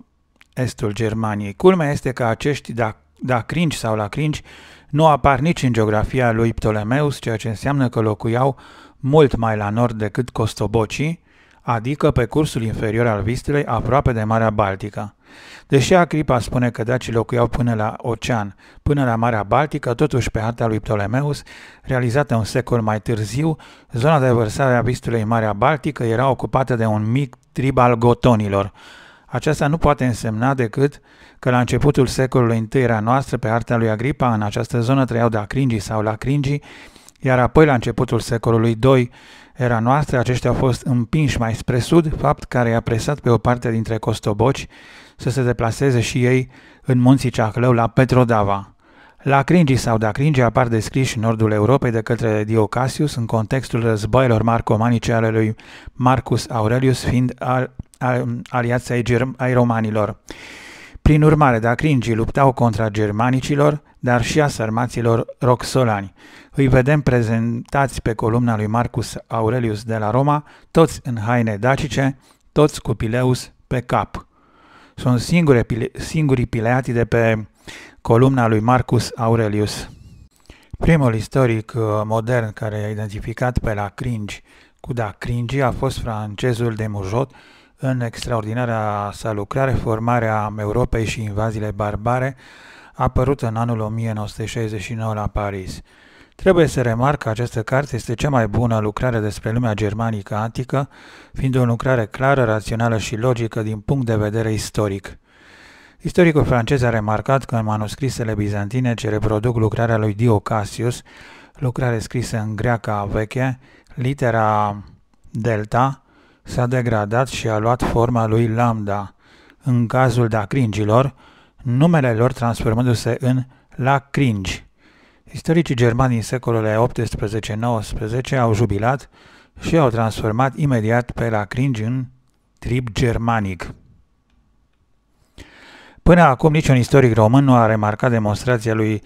estul Germaniei. Culmea este că acești dacrinci da, sau lacrinci nu apar nici în geografia lui Ptolemeus, ceea ce înseamnă că locuiau mult mai la nord decât Costobocii, adică pe cursul inferior al Vistelei, aproape de Marea Baltică. Deși Acripa spune că dacii locuiau până la ocean, până la Marea Baltică, totuși pe harta lui Ptolemeus, realizată un secol mai târziu, zona de vărsare a Vistulei Marea Baltică era ocupată de un mic trib al gotonilor. Aceasta nu poate însemna decât că la începutul secolului I era noastră, pe harta lui Agripa, în această zonă trăiau dacringii sau lacringii, iar apoi la începutul secolului II era noastră, aceștia au fost împinși mai spre sud, fapt care i-a presat pe o parte dintre costoboci să se deplaseze și ei în munții Ceahlău la Petrodava. La Cringii sau de Cringi. apar descriși în nordul Europei de către Diocasius în contextul războiilor marcomanice ale lui Marcus Aurelius fiind al, al, ai, germ, ai romanilor. Prin urmare, dacringii luptau contra germanicilor, dar și a sărmaților roxolani. Îi vedem prezentați pe columna lui Marcus Aurelius de la Roma, toți în haine dacice, toți cu pileus pe cap. Sunt singure singurii pileati de pe columna lui Marcus Aurelius. Primul istoric uh, modern care a identificat pe la Cringi cu da Cringi a fost francezul de Mujot, în extraordinara sa lucrare Formarea Europei și invaziile barbare, apărut în anul 1969 la Paris. Trebuie să remarc că această carte este cea mai bună lucrare despre lumea germanică antică, fiind o lucrare clară, rațională și logică din punct de vedere istoric. Istoricul francez a remarcat că în manuscrisele bizantine ce reproduc lucrarea lui Dio Cassius, lucrare scrisă în greaca veche, litera delta s-a degradat și a luat forma lui lambda. În cazul dacringilor, numele lor transformându-se în lacringi. Istoricii germani în secolele 18-19 au jubilat și au transformat imediat pe la Cringe în trib germanic. Până acum niciun istoric român nu a remarcat demonstrația lui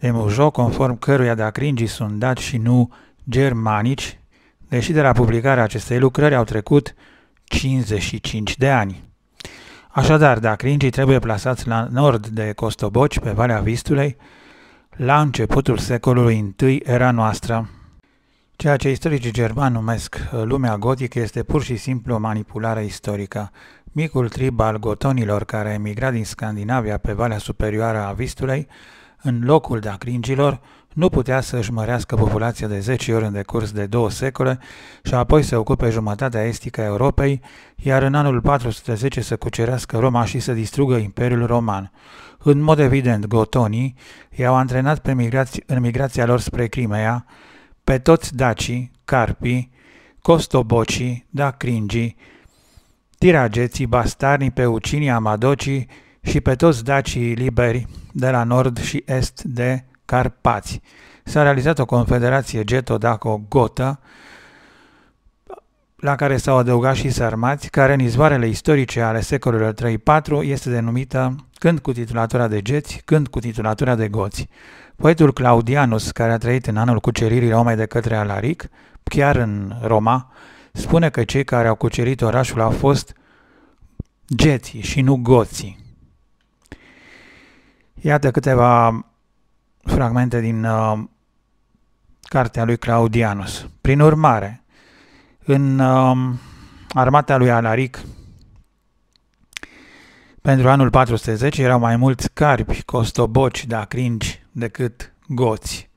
Mujo, conform căruia dacringii sunt dați și nu germanici, deși de la publicarea acestei lucrări au trecut 55 de ani. Așadar, dacringii trebuie plasați la nord de Costoboci, pe Valea Vistulei, la începutul secolului I era noastră. Ceea ce istoricii germani numesc uh, lumea gotică este pur și simplu o manipulare istorică. Micul trib al gotonilor care emigrat din Scandinavia pe Valea Superioară a Vistulei, în locul dacringilor, nu putea să își mărească populația de 10 ori în decurs de două secole și apoi să ocupe jumătatea estică a Europei, iar în anul 410 să cucerească Roma și să distrugă Imperiul Roman. În mod evident, gotonii i-au antrenat pe migrați, în migrația lor spre Crimea pe toți dacii, carpii, costobocii, dacringii, tirageții, bastarnii, ucinii, amadocii și pe toți dacii liberi de la nord și est de Carpați. S-a realizat o confederație geto-daco-gotă la care s-au adăugat și sarmați, care în izvoarele istorice ale secolelor 3-4 este denumită când cu titulatura de geți, când cu titulatura de goți. Poetul Claudianus, care a trăit în anul cuceririi Romei de către Alaric, chiar în Roma, spune că cei care au cucerit orașul au fost geții și nu goții. Iată câteva fragmente din uh, cartea lui Claudianus. Prin urmare, în uh, armata lui Alaric, pentru anul 410 erau mai mulți carpi, costoboci, dacringi decât goți.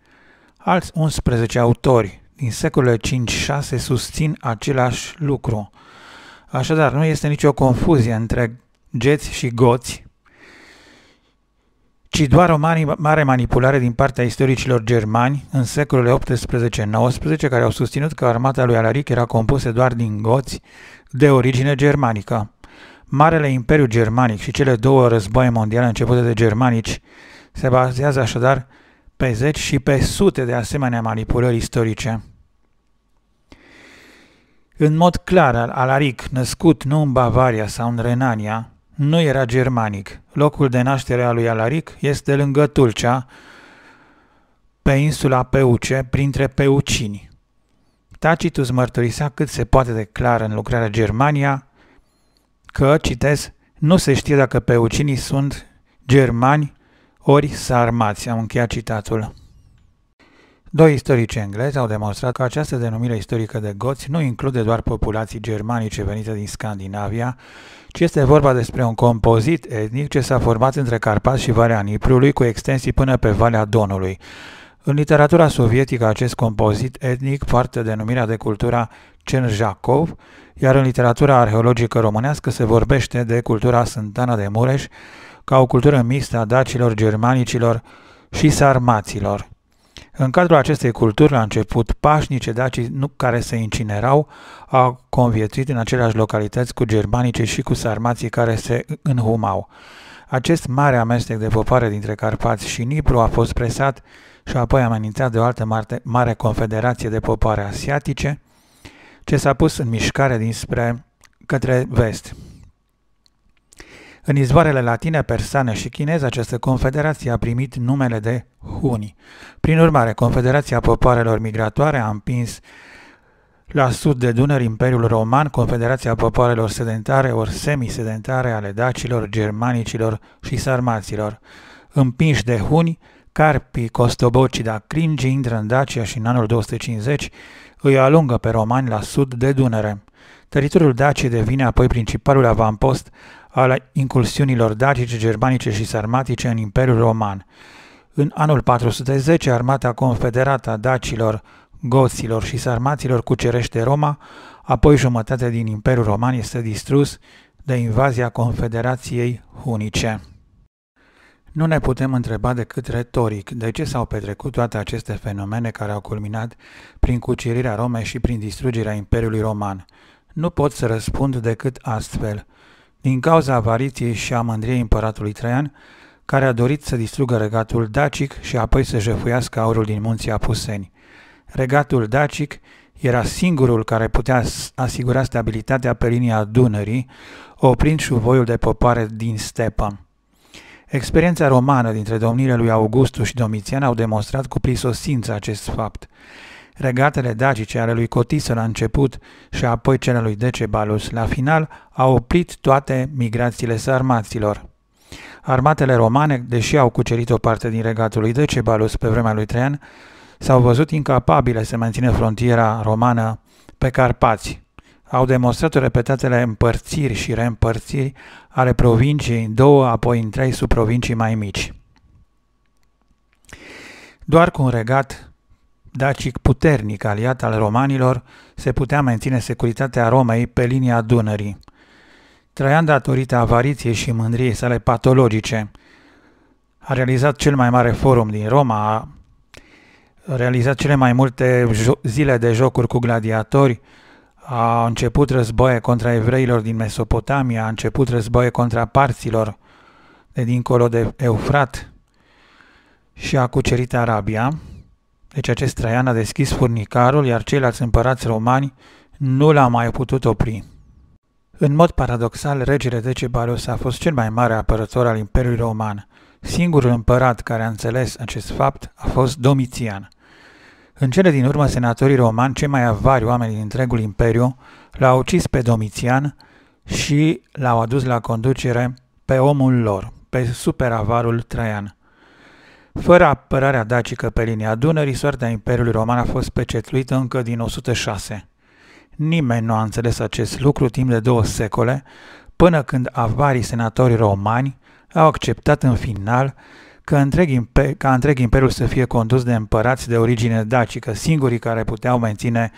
Alți 11 autori din secolele 5-6 susțin același lucru. Așadar, nu este nicio confuzie între geți și goți, ci doar o mare, mare manipulare din partea istoricilor germani în secolele 18-19, care au susținut că armata lui Alaric era compusă doar din goți de origine germanică. Marele Imperiu Germanic și cele două războaie mondiale începute de germanici se bazează așadar pe zeci și pe sute de asemenea manipulări istorice. În mod clar, Alaric, născut nu în Bavaria sau în Renania, nu era germanic. Locul de naștere a lui Alaric este lângă Tulcea, pe insula Peuce, printre Peucini. Tacitus mărturisea cât se poate de clar în lucrarea Germania că, citez, nu se știe dacă peucinii sunt germani ori sarmați. Am încheiat citatul. Doi istorici englezi au demonstrat că această denumire istorică de goți nu include doar populații germanice venite din Scandinavia, ci este vorba despre un compozit etnic ce s-a format între Carpați și Valea Niprului cu extensii până pe Valea Donului. În literatura sovietică, acest compozit etnic poartă denumirea de cultura Cernjakov, iar în literatura arheologică românească se vorbește de cultura Sântana de Mureș ca o cultură mixtă a dacilor, germanicilor și sarmaților. În cadrul acestei culturi, la început, pașnice daci nu, care se incinerau au conviețuit în aceleași localități cu germanice și cu sarmații care se înhumau. Acest mare amestec de popoare dintre Carpați și Nipru a fost presat și apoi amenințat de o altă mare, mare confederație de popoare asiatice, ce s-a pus în mișcare dinspre către vest. În izvoarele latine, persane și chineze, această confederație a primit numele de Huni. Prin urmare, Confederația Popoarelor Migratoare a împins la sud de Dunăre Imperiul Roman, Confederația Popoarelor Sedentare ori semisedentare ale dacilor, germanicilor și sarmaților. Împinși de Huni, Carpii Costobocii da Cringi intră în Dacia și în anul 250 îi alungă pe romani la sud de Dunăre. Teritoriul dacii devine apoi principalul avampost ale incursiunilor dacice, germanice și sarmatice în Imperiul Roman. În anul 410, armata confederată a dacilor, goților și sarmaților cucerește Roma, apoi jumătatea din Imperiul Roman este distrus de invazia Confederației Hunice. Nu ne putem întreba decât retoric de ce s-au petrecut toate aceste fenomene care au culminat prin cucerirea Romei și prin distrugerea Imperiului Roman. Nu pot să răspund decât astfel – din cauza apariției și a mândriei împăratului Traian, care a dorit să distrugă regatul dacic și apoi să jefuiască aurul din munții Apuseni. Regatul dacic era singurul care putea asigura stabilitatea pe linia Dunării, oprind șuvoiul de popoare din stepă. Experiența romană dintre domnirea lui Augustus și Domitian au demonstrat cu prisosință acest fapt. Regatele dacice ale lui Cotis la început și apoi cele lui Decebalus la final au oprit toate migrațiile sarmaților. Armatele romane, deși au cucerit o parte din regatul lui Decebalus pe vremea lui Traian, s-au văzut incapabile să mențină frontiera romană pe Carpați. Au demonstrat repetatele împărțiri și reîmpărțiri ale provinciei în două, apoi în trei subprovincii mai mici. Doar cu un regat dacic puternic aliat al romanilor, se putea menține securitatea Romei pe linia Dunării. Traian, datorită avariției și mândriei sale patologice, a realizat cel mai mare forum din Roma, a realizat cele mai multe zile de jocuri cu gladiatori, a început războaie contra evreilor din Mesopotamia, a început războaie contra parților de dincolo de Eufrat și a cucerit Arabia, deci acest Traian a deschis furnicarul, iar ceilalți împărați romani nu l-au mai putut opri. În mod paradoxal, regele Decebalus a fost cel mai mare apărător al Imperiului Roman. Singurul împărat care a înțeles acest fapt a fost Domitian. În cele din urmă, senatorii romani, cei mai avari oameni din întregul imperiu, l-au ucis pe Domitian și l-au adus la conducere pe omul lor, pe superavarul Traian. Fără apărarea dacică pe linia Dunării, soarta Imperiului Roman a fost pecetluită încă din 106. Nimeni nu a înțeles acest lucru timp de două secole, până când avarii senatori romani au acceptat în final că întreg, imper- ca întreg imperiul să fie condus de împărați de origine dacică, singurii care puteau menține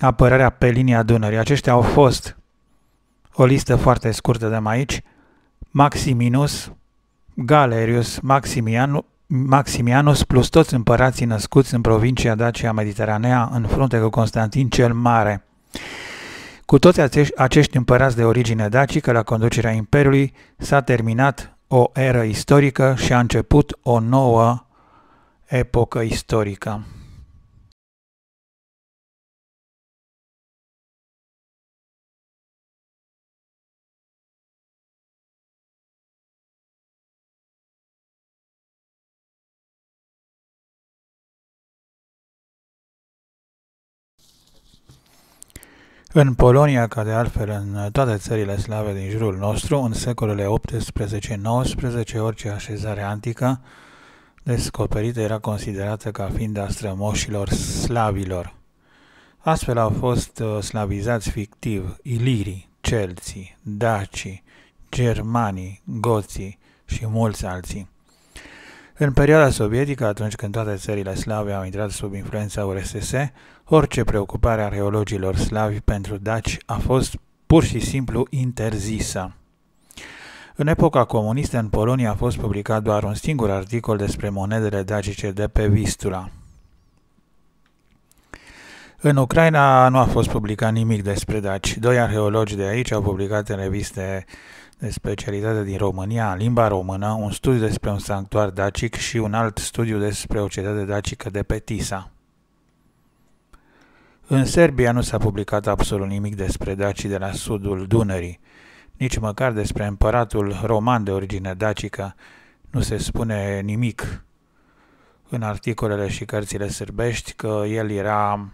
apărarea pe linia Dunării. Aceștia au fost, o listă foarte scurtă de aici, Maximinus, Galerius, Maximianus, Maximianus plus toți împărații născuți în provincia Dacia Mediteranea în frunte cu Constantin cel Mare. Cu toți acești, acești împărați de origine dacică la conducerea Imperiului s-a terminat o eră istorică și a început o nouă epocă istorică. În Polonia, ca de altfel în toate țările slave din jurul nostru, în secolele 18-19, orice așezare antică descoperită era considerată ca fiind a strămoșilor slavilor. Astfel au fost uh, slavizați fictiv ilirii, celții, dacii, germanii, goții și mulți alții. În perioada sovietică, atunci când toate țările slave au intrat sub influența URSS, Orice preocupare arheologilor slavi pentru daci a fost pur și simplu interzisă. În epoca comunistă, în Polonia a fost publicat doar un singur articol despre monedele dacice de pe Vistula. În Ucraina nu a fost publicat nimic despre daci. Doi arheologi de aici au publicat în reviste de specialitate din România, în limba română, un studiu despre un sanctuar dacic și un alt studiu despre o cetate dacică de pe Tisa. În Serbia nu s-a publicat absolut nimic despre dacii de la sudul Dunării, nici măcar despre împăratul roman de origine dacică nu se spune nimic în articolele și cărțile sârbești că el era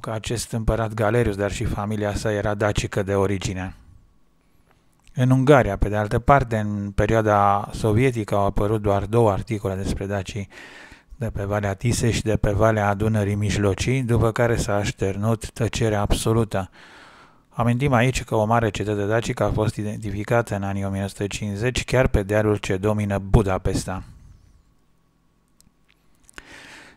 că acest împărat Galerius, dar și familia sa era dacică de origine. În Ungaria, pe de altă parte, în perioada sovietică au apărut doar două articole despre dacii de pe Valea Tise și de pe Valea Adunării Mijlocii, după care s-a așternut tăcerea absolută. Amintim aici că o mare cetate dacică a fost identificată în anii 1950 chiar pe dealul ce domină Budapesta.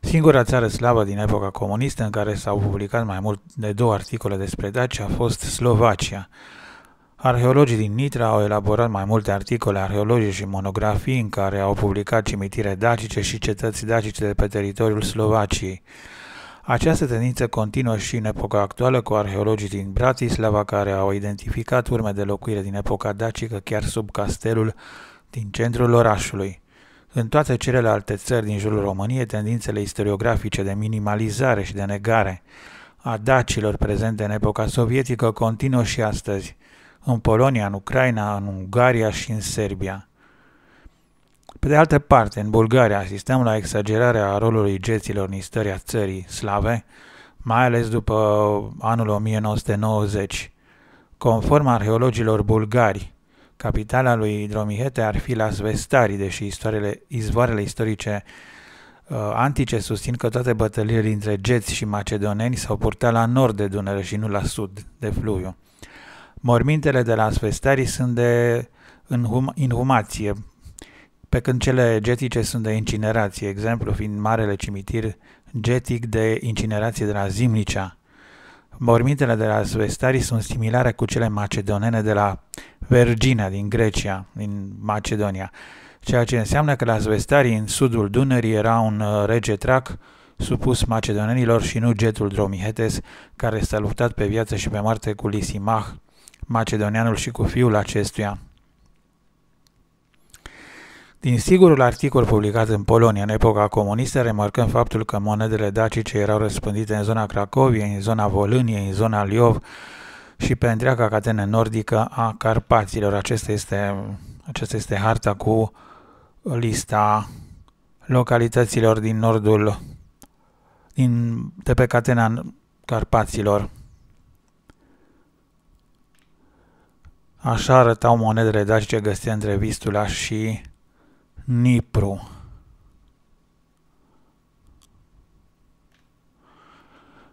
Singura țară slavă din epoca comunistă în care s-au publicat mai mult de două articole despre Daci a fost Slovacia. Arheologii din Nitra au elaborat mai multe articole arheologice și monografii în care au publicat cimitire dacice și cetăți dacice de pe teritoriul Slovaciei. Această tendință continuă și în epoca actuală cu arheologii din Bratislava care au identificat urme de locuire din epoca dacică chiar sub castelul din centrul orașului. În toate celelalte țări din jurul României, tendințele istoriografice de minimalizare și de negare a dacilor prezente în epoca sovietică continuă și astăzi în Polonia, în Ucraina, în Ungaria și în Serbia. Pe de altă parte, în Bulgaria asistăm la exagerarea rolului geților în istoria țării slave, mai ales după anul 1990. Conform arheologilor bulgari, capitala lui Dromihete ar fi la Svestari, deși istoarele, izvoarele istorice uh, antice susțin că toate bătăliile dintre geți și macedoneni s-au purtat la nord de Dunăre și nu la sud de fluviu. Mormintele de la asfestarii sunt de inhumație, pe când cele getice sunt de incinerație, exemplu fiind marele cimitir getic de incinerație de la Zimnicea. Mormintele de la Svestari sunt similare cu cele macedonene de la Vergina din Grecia, din Macedonia, ceea ce înseamnă că la Svestari în sudul Dunării era un uh, rege trac supus macedonenilor și nu getul Dromihetes, care s-a luptat pe viață și pe moarte cu Lisimach, macedoneanul și cu fiul acestuia. Din sigurul articol publicat în Polonia în epoca comunistă, remarcăm faptul că monedele dacice erau răspândite în zona Cracoviei, în zona Voluniei, în zona Liov și pe întreaga catenă nordică a Carpaților. Acesta este, acesta este harta cu lista localităților din nordul, din, de pe catena Carpaților. Așa arătau monedele dacice găsite între Vistula și Nipru.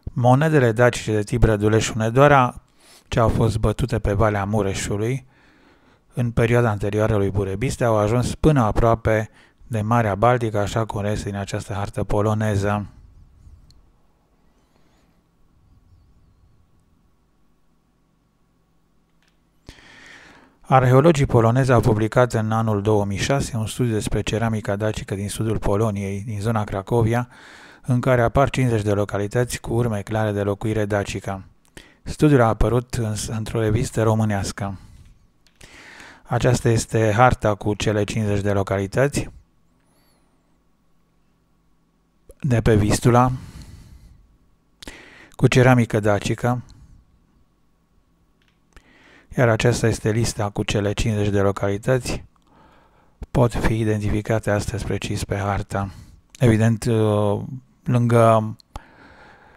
Monedele dacice de tip Duleș și Hunedoara, ce au fost bătute pe Valea Mureșului, în perioada anterioară lui Burebiste, au ajuns până aproape de Marea Baltică, așa cum este din această hartă poloneză. Arheologii polonezi au publicat în anul 2006 un studiu despre ceramica dacică din sudul Poloniei, din zona Cracovia, în care apar 50 de localități cu urme clare de locuire dacică. Studiul a apărut într-o revistă românească. Aceasta este harta cu cele 50 de localități de pe Vistula, cu ceramică dacică, iar aceasta este lista cu cele 50 de localități, pot fi identificate astăzi precis pe harta. Evident, uh, lângă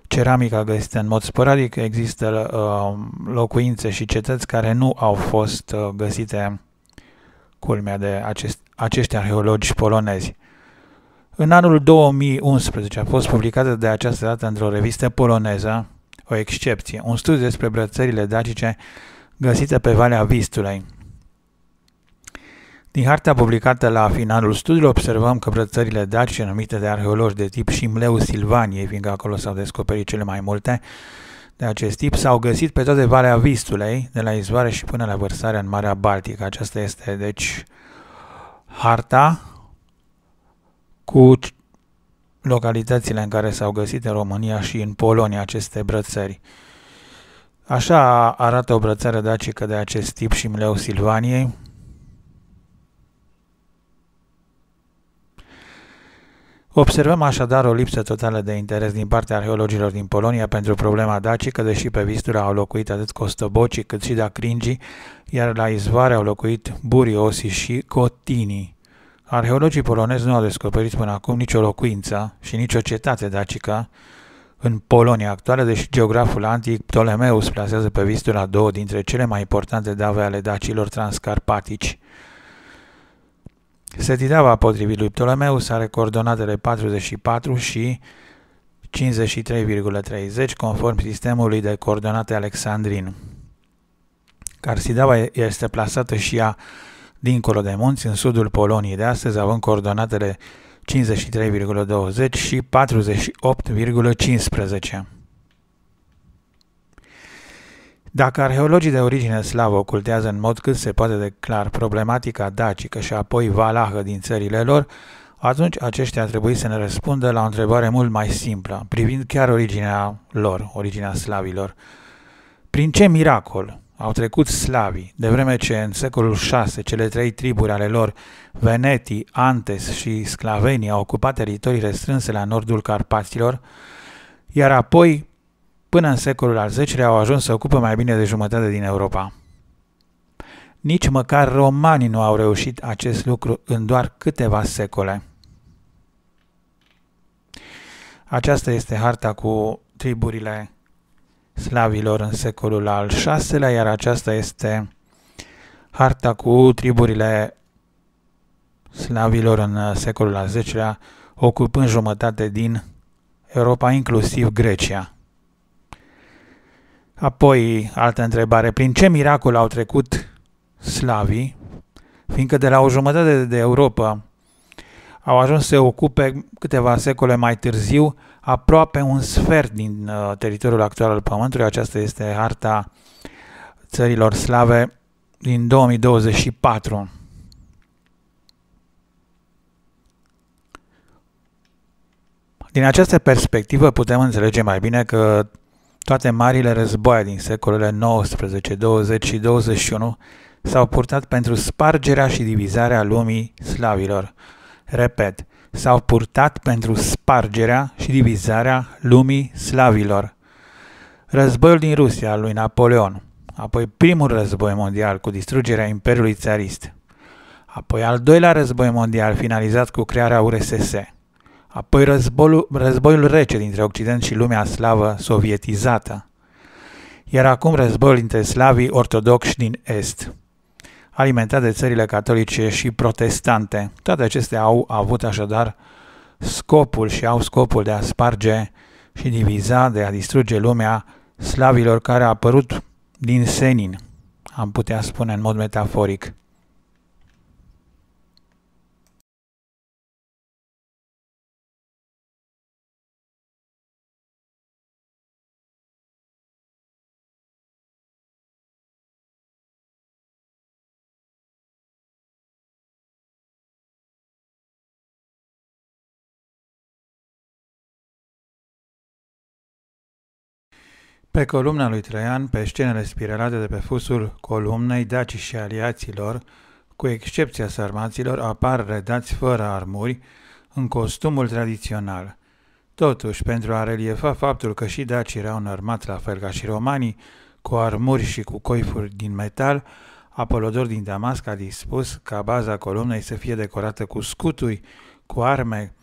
ceramica găsită în mod sporadic, există uh, locuințe și cetăți care nu au fost uh, găsite culmea de acest, acești arheologi polonezi. În anul 2011 a fost publicată de această dată într-o revistă poloneză, o excepție, un studiu despre brățările dacice găsită pe Valea Vistulei. Din harta publicată la finalul studiului observăm că brățările dacice numite de arheologi de tip Șimleu Silvaniei, fiindcă acolo s-au descoperit cele mai multe de acest tip, s-au găsit pe toate Valea Vistulei, de la izvoare și până la vărsarea în Marea Baltică. Aceasta este, deci, harta cu localitățile în care s-au găsit în România și în Polonia aceste brățări. Așa arată o brățară dacică de acest tip și mleu Silvaniei. Observăm așadar o lipsă totală de interes din partea arheologilor din Polonia pentru problema dacică, deși pe Vistura au locuit atât costobocii cât și dacringii, iar la izvoare au locuit buriosi și cotinii. Arheologii polonezi nu au descoperit până acum nicio locuință și nicio cetate dacică, în Polonia actuală, deși geograful antic Ptolemeus plasează pe Vistula două dintre cele mai importante dave ale dacilor transcarpatici. Setidava, potrivit lui Ptolemeus, are coordonatele 44 și 53,30 conform sistemului de coordonate alexandrin. Carsidava este plasată și ea dincolo de munți, în sudul Poloniei de astăzi, având coordonatele 53,20 și 48,15. Dacă arheologii de origine slavă ocultează în mod cât se poate de clar problematica dacică și apoi valahă din țările lor, atunci aceștia ar trebui să ne răspundă la o întrebare mult mai simplă, privind chiar originea lor, originea slavilor. Prin ce miracol au trecut slavii, de vreme ce în secolul VI cele trei triburi ale lor, Veneti, Antes și Sclavenii, au ocupat teritorii restrânse la nordul Carpaților, iar apoi, până în secolul al X-lea, au ajuns să ocupe mai bine de jumătate din Europa. Nici măcar romanii nu au reușit acest lucru în doar câteva secole. Aceasta este harta cu triburile slavilor în secolul al VI-lea, iar aceasta este harta cu triburile slavilor în secolul al X-lea, ocupând jumătate din Europa, inclusiv Grecia. Apoi, altă întrebare, prin ce miracol au trecut slavii, fiindcă de la o jumătate de Europa au ajuns să ocupe câteva secole mai târziu aproape un sfert din uh, teritoriul actual al Pământului. Aceasta este harta țărilor slave din 2024. Din această perspectivă putem înțelege mai bine că toate marile războaie din secolele 19, 20 și 21 s-au purtat pentru spargerea și divizarea lumii slavilor. Repet, s-au purtat pentru spargerea și divizarea lumii slavilor. Războiul din Rusia al lui Napoleon, apoi primul război mondial cu distrugerea Imperiului Țarist, apoi al doilea război mondial finalizat cu crearea URSS, apoi războiul, războiul rece dintre Occident și lumea slavă sovietizată, iar acum războiul dintre slavii ortodoxi din Est alimentat de țările catolice și protestante. Toate acestea au avut așadar scopul și au scopul de a sparge și diviza, de a distruge lumea slavilor care a apărut din senin, am putea spune în mod metaforic. Pe columna lui Traian, pe scenele spiralate de pe fusul columnei, dacii și aliaților, cu excepția sarmaților, apar redați fără armuri, în costumul tradițional. Totuși, pentru a reliefa faptul că și dacii erau înarmați la fel ca și romanii, cu armuri și cu coifuri din metal, Apolodor din Damasc a dispus ca baza columnei să fie decorată cu scutui, cu arme,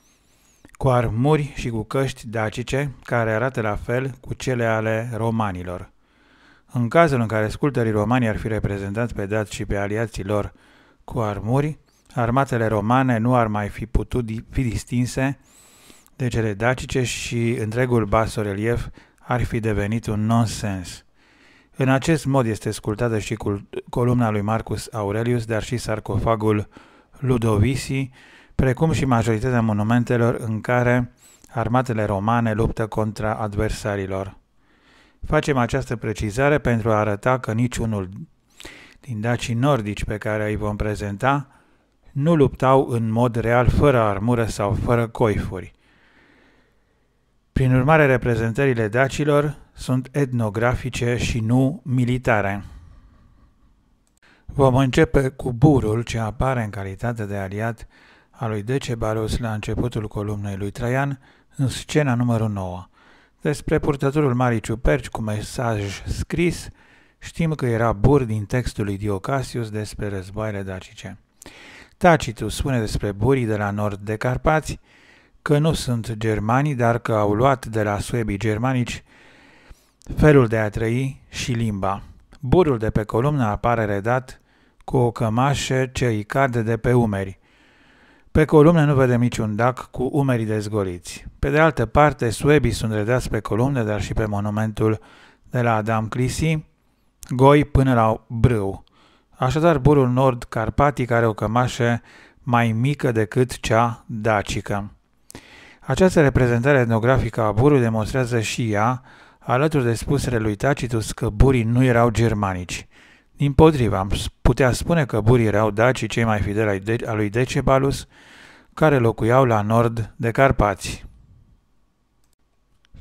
cu armuri și cu căști dacice care arată la fel cu cele ale romanilor. În cazul în care sculptorii romani ar fi reprezentați pe dați și pe aliații lor cu armuri, armatele romane nu ar mai fi putut fi distinse de cele dacice și întregul basorelief ar fi devenit un nonsens. În acest mod este sculptată și columna lui Marcus Aurelius, dar și sarcofagul Ludovisi precum și majoritatea monumentelor în care armatele romane luptă contra adversarilor. Facem această precizare pentru a arăta că niciunul din dacii nordici pe care îi vom prezenta nu luptau în mod real fără armură sau fără coifuri. Prin urmare, reprezentările dacilor sunt etnografice și nu militare. Vom începe cu burul ce apare în calitate de aliat a lui Decebalus la începutul columnei lui Traian, în scena numărul 9. Despre purtătorul Marii Ciuperci cu mesaj scris, știm că era bur din textul lui Diocasius despre războaiele dacice. Tacitus spune despre burii de la nord de Carpați că nu sunt germani, dar că au luat de la suebii germanici felul de a trăi și limba. Burul de pe columnă apare redat cu o cămașă ce îi cade de pe umeri. Pe columne nu vedem niciun dac cu umerii dezgoliți. Pe de altă parte, suebii sunt redați pe columne, dar și pe monumentul de la Adam Clisi, goi până la brâu. Așadar, burul nord-carpatic are o cămașă mai mică decât cea dacică. Această reprezentare etnografică a burului demonstrează și ea, alături de spusele lui Tacitus, că burii nu erau germanici. Din potriva, am putea spune că burii erau dacii cei mai fideli a lui Decebalus, care locuiau la nord de Carpați.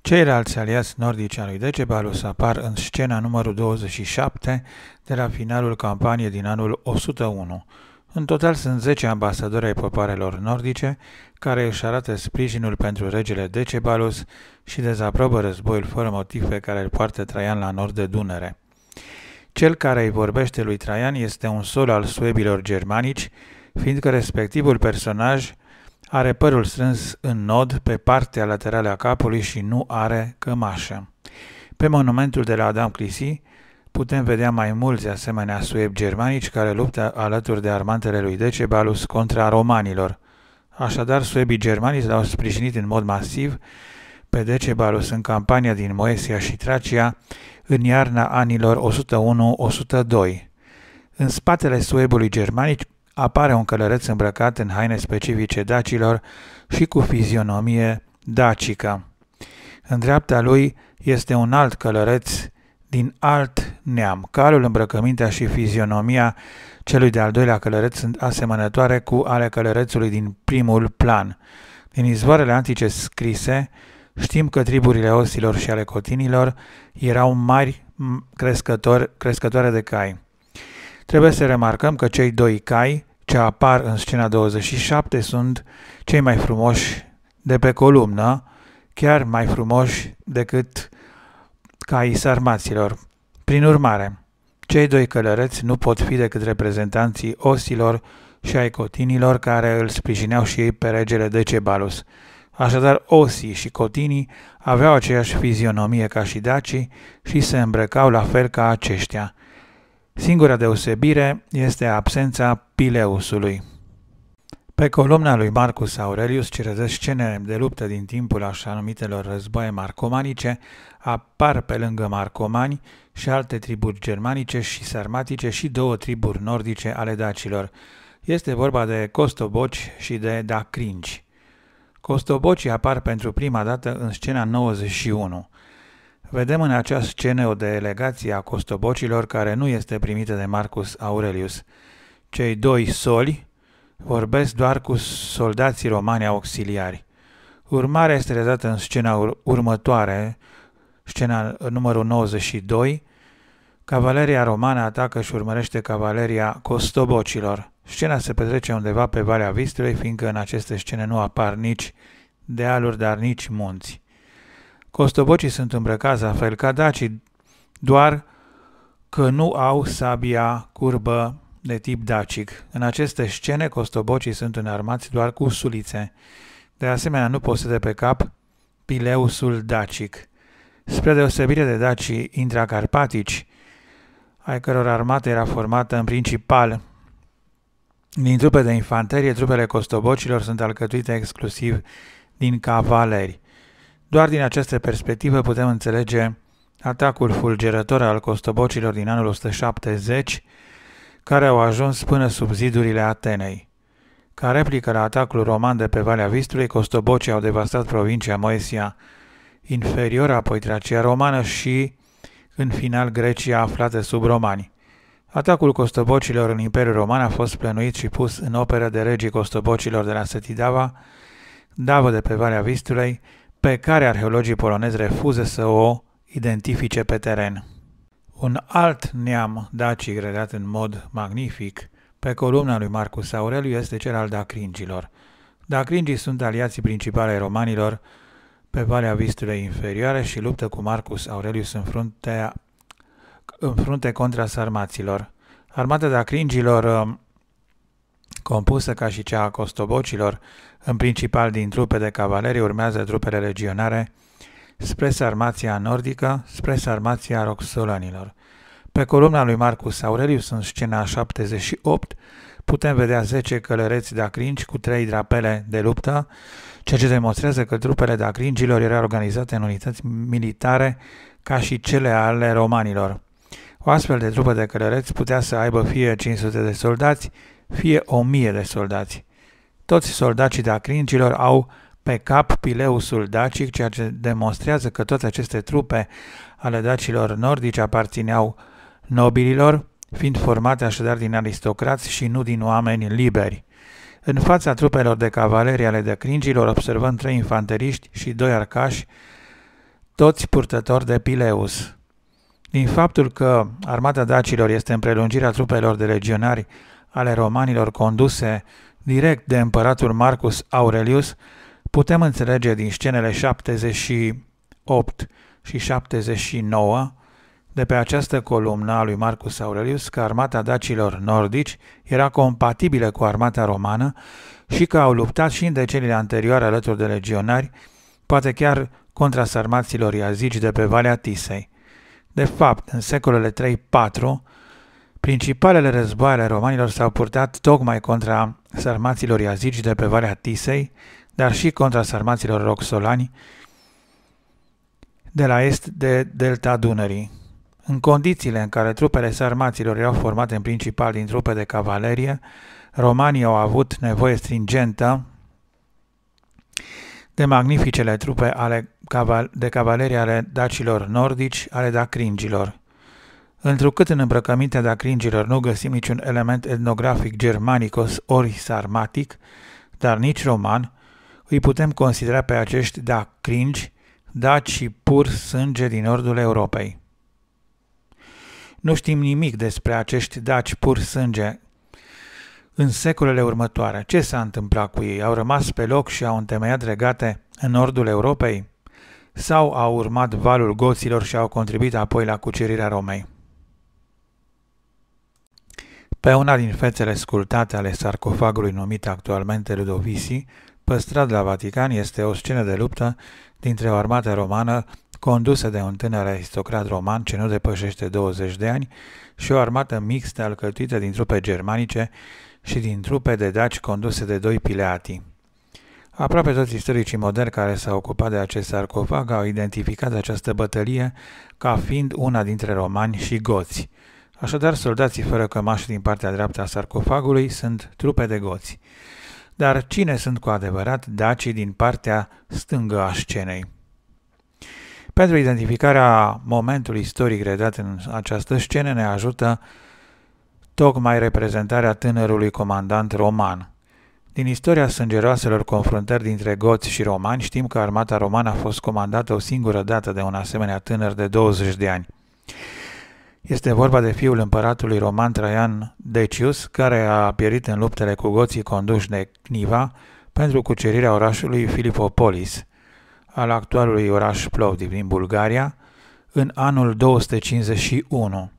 Ceilalți aliați nordici al lui Decebalus apar în scena numărul 27 de la finalul campaniei din anul 101. În total sunt 10 ambasadori ai popoarelor nordice care își arată sprijinul pentru regele Decebalus și dezaprobă războiul fără motive care îl poartă Traian la nord de Dunăre. Cel care îi vorbește lui Traian este un sol al suebilor germanici, fiindcă respectivul personaj are părul strâns în nod pe partea laterală a capului și nu are cămașă. Pe monumentul de la Adam Clisi putem vedea mai mulți asemenea suebi germanici care luptă alături de armantele lui Decebalus contra romanilor. Așadar, suebii germanici l-au sprijinit în mod masiv pe Decebalus în campania din Moesia și Tracia, în iarna anilor 101-102. În spatele suebului germanic apare un călăreț îmbrăcat în haine specifice dacilor și cu fizionomie dacică. În dreapta lui este un alt călăreț din alt neam. Calul, îmbrăcămintea și fizionomia celui de-al doilea călăreț sunt asemănătoare cu ale călărețului din primul plan. Din izvoarele antice scrise, Știm că triburile osilor și ale cotinilor erau mari crescători, crescătoare de cai. Trebuie să remarcăm că cei doi cai ce apar în scena 27 sunt cei mai frumoși de pe columnă, chiar mai frumoși decât caii sarmaților. Prin urmare, cei doi călăreți nu pot fi decât reprezentanții osilor și ai cotinilor care îl sprijineau și ei pe regele Decebalus. Așadar, osii și cotinii aveau aceeași fizionomie ca și dacii și se îmbrăcau la fel ca aceștia. Singura deosebire este absența pileusului. Pe columna lui Marcus Aurelius cirezesc scene de luptă din timpul așa numitelor războaie marcomanice, apar pe lângă marcomani și alte triburi germanice și sarmatice și două triburi nordice ale dacilor. Este vorba de costoboci și de dacrinci. Costobocii apar pentru prima dată în scena 91. Vedem în acea scenă o delegație a costobocilor care nu este primită de Marcus Aurelius. Cei doi soli vorbesc doar cu soldații romani auxiliari. Urmarea este redată în scena ur- următoare, scena numărul 92, Cavaleria romană atacă și urmărește cavaleria costobocilor. Scena se petrece undeva pe Valea Vistelei, fiindcă în aceste scene nu apar nici dealuri, dar nici munți. Costobocii sunt îmbrăcați la fel ca dacii, doar că nu au sabia curbă de tip dacic. În aceste scene, costobocii sunt înarmați doar cu sulițe. De asemenea, nu posede pe cap pileusul dacic. Spre deosebire de dacii intracarpatici, ai căror armată era formată în principal din trupe de infanterie, trupele costobocilor sunt alcătuite exclusiv din cavaleri. Doar din această perspectivă putem înțelege atacul fulgerător al costobocilor din anul 170, care au ajuns până sub zidurile Atenei. Ca replică la atacul roman de pe Valea Vistului, costobocii au devastat provincia Moesia inferioră, apoi Tracia romană și, în final, Grecia aflată sub romani. Atacul costobocilor în Imperiul Roman a fost plănuit și pus în operă de regii costobocilor de la Setidava, Davă de pe Valea Vistulei, pe care arheologii polonezi refuză să o identifice pe teren. Un alt neam dacic redat în mod magnific pe columna lui Marcus Aureliu este cel al dacringilor. Dacringii sunt aliații principale ai romanilor pe Valea Vistulei Inferioare și luptă cu Marcus Aurelius în fruntea în frunte contra sarmaților. Armata dacringilor, uh, compusă ca și cea a costobocilor, în principal din trupe de cavalerii, urmează trupele legionare spre sarmația nordică, spre sarmația roxolanilor. Pe columna lui Marcus Aurelius, în scena 78, putem vedea 10 călăreți dacrinci cu 3 drapele de luptă, ceea ce demonstrează că trupele dacringilor erau organizate în unități militare ca și cele ale romanilor. O astfel de trupă de călăreți putea să aibă fie 500 de soldați, fie 1000 de soldați. Toți soldații dacrincilor au pe cap pileusul dacic, ceea ce demonstrează că toate aceste trupe ale dacilor nordici aparțineau nobililor, fiind formate așadar din aristocrați și nu din oameni liberi. În fața trupelor de cavalerie ale dacringilor observăm trei infanteriști și doi arcași, toți purtători de pileus. Din faptul că armata dacilor este în prelungirea trupelor de legionari ale romanilor conduse direct de împăratul Marcus Aurelius, putem înțelege din scenele 78 și 79 de pe această columnă a lui Marcus Aurelius că armata dacilor nordici era compatibilă cu armata romană și că au luptat și în deceniile anterioare alături de legionari, poate chiar contra sarmaților iazici de pe Valea Tisei. De fapt, în secolele 3-4, principalele războaie ale romanilor s-au purtat tocmai contra sarmaților iazici de pe Valea Tisei, dar și contra sarmaților roxolani de la est de delta Dunării. În condițiile în care trupele sarmaților erau formate în principal din trupe de cavalerie, romanii au avut nevoie stringentă de magnificele trupe ale de cavalerii ale dacilor nordici, ale dacringilor. Întrucât în îmbrăcămintea dacringilor nu găsim niciun element etnografic germanicos ori sarmatic, dar nici roman, îi putem considera pe acești dacringi daci pur sânge din nordul Europei. Nu știm nimic despre acești daci pur sânge în secolele următoare. Ce s-a întâmplat cu ei? Au rămas pe loc și au întemeiat regate în nordul Europei? sau au urmat valul goților și au contribuit apoi la cucerirea Romei. Pe una din fețele sculptate ale sarcofagului numit actualmente Ludovisi, păstrat la Vatican, este o scenă de luptă dintre o armată romană condusă de un tânăr aristocrat roman ce nu depășește 20 de ani și o armată mixtă alcătuită din trupe germanice și din trupe de daci conduse de doi pileati. Aproape toți istoricii moderni care s-au ocupat de acest sarcofag au identificat această bătălie ca fiind una dintre romani și goți. Așadar, soldații fără cămași din partea dreaptă a sarcofagului sunt trupe de goți. Dar cine sunt cu adevărat dacii din partea stângă a scenei? Pentru identificarea momentului istoric redat în această scenă ne ajută tocmai reprezentarea tânărului comandant roman, din istoria sângeroaselor confruntări dintre goți și romani știm că armata romană a fost comandată o singură dată de un asemenea tânăr de 20 de ani. Este vorba de fiul împăratului roman Traian Decius, care a pierit în luptele cu goții conduși de Cniva pentru cucerirea orașului Filipopolis, al actualului oraș Plovdiv din Bulgaria, în anul 251.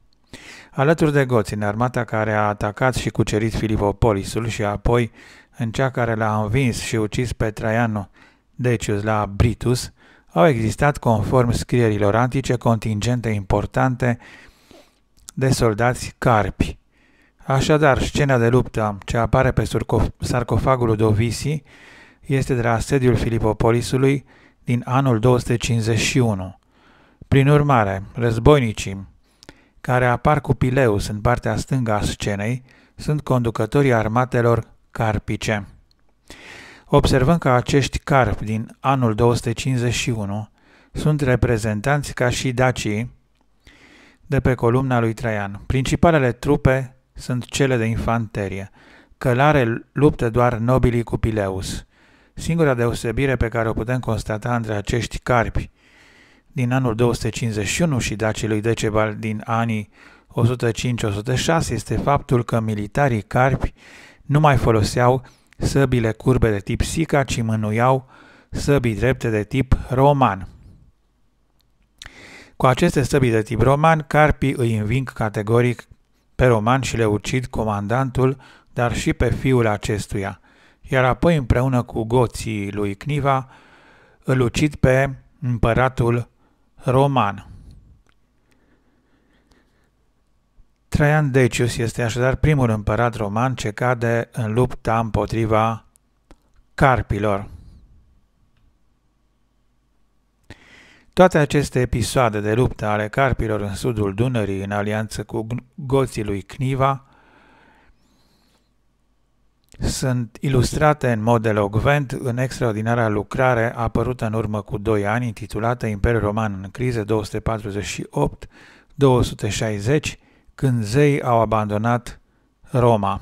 Alături de goți, în armata care a atacat și cucerit Filipopolisul și apoi în cea care l-a învins și ucis pe Traianu Decius la Britus, au existat, conform scrierilor antice, contingente importante de soldați carpi. Așadar, scena de luptă ce apare pe sarcofagul Dovisi este de la sediul Filipopolisului din anul 251. Prin urmare, războinicii care apar cu Pileus în partea stângă a scenei sunt conducătorii armatelor carpice. Observăm că acești carpi din anul 251 sunt reprezentanți ca și dacii de pe columna lui Traian. Principalele trupe sunt cele de infanterie. Călare luptă doar nobilii cu Pileus. Singura deosebire pe care o putem constata între acești carpi din anul 251 și dacii lui Decebal din anii 105-106 este faptul că militarii carpi nu mai foloseau săbile curbe de tip sica, ci mânuiau săbii drepte de tip roman. Cu aceste săbii de tip roman, carpii îi înving categoric pe roman și le ucid comandantul, dar și pe fiul acestuia, iar apoi împreună cu goții lui Cniva îl ucid pe împăratul roman. Traian Decius este așadar primul împărat roman ce cade în lupta împotriva carpilor. Toate aceste episoade de luptă ale carpilor în sudul Dunării, în alianță cu goții lui Cniva, sunt ilustrate în mod elogvent în extraordinara lucrare apărută în urmă cu doi ani, intitulată Imperiul Roman în criză 248-260, când zei au abandonat Roma.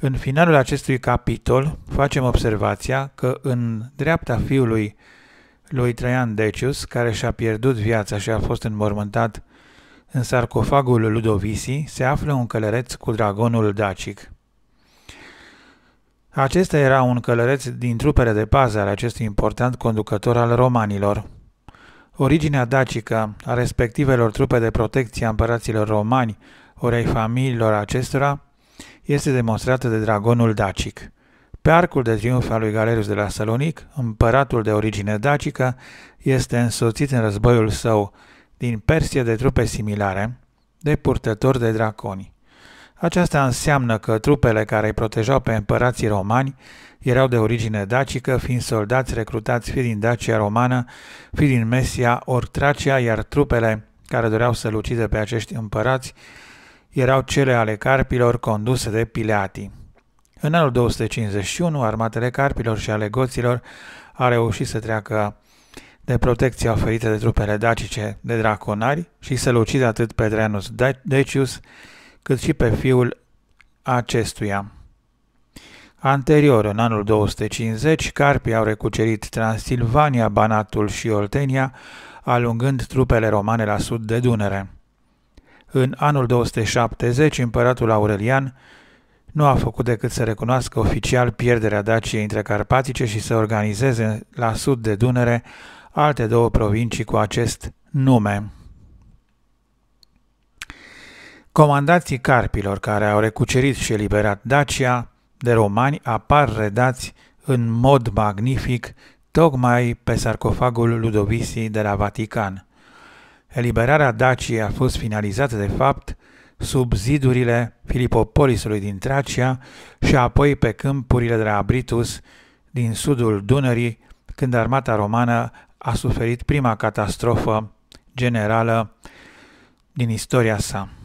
În finalul acestui capitol facem observația că în dreapta fiului lui Traian Decius, care și-a pierdut viața și a fost înmormântat în sarcofagul Ludovisi, se află un călăreț cu dragonul dacic. Acesta era un călăreț din trupele de pază ale acestui important conducător al romanilor. Originea dacică a respectivelor trupe de protecție a împăraților romani ori ai familiilor acestora este demonstrată de dragonul dacic. Pe arcul de triumf al lui Galerius de la Salonic, împăratul de origine dacică este însoțit în războiul său din Persie de trupe similare, de purtători de draconi. Aceasta înseamnă că trupele care îi protejau pe împărații romani erau de origine dacică, fiind soldați recrutați fie din Dacia romană, fie din Mesia ori Tracia, iar trupele care doreau să-l ucide pe acești împărați erau cele ale carpilor conduse de Pileati. În anul 251, armatele carpilor și ale goților a reușit să treacă de protecția oferită de trupele dacice de draconari și să-l ucide atât pe Drenus Decius, cât și pe fiul acestuia. Anterior, în anul 250, carpii au recucerit Transilvania, Banatul și Oltenia, alungând trupele romane la sud de Dunăre. În anul 270, împăratul Aurelian nu a făcut decât să recunoască oficial pierderea Daciei între Carpatice și să organizeze la sud de Dunăre alte două provincii cu acest nume. Comandații carpilor care au recucerit și eliberat Dacia de romani apar redați în mod magnific tocmai pe sarcofagul Ludovisii de la Vatican. Eliberarea Daciei a fost finalizată de fapt sub zidurile Filipopolisului din Tracia și apoi pe câmpurile de la Abritus din sudul Dunării, când armata romană a suferit prima catastrofă generală din istoria sa.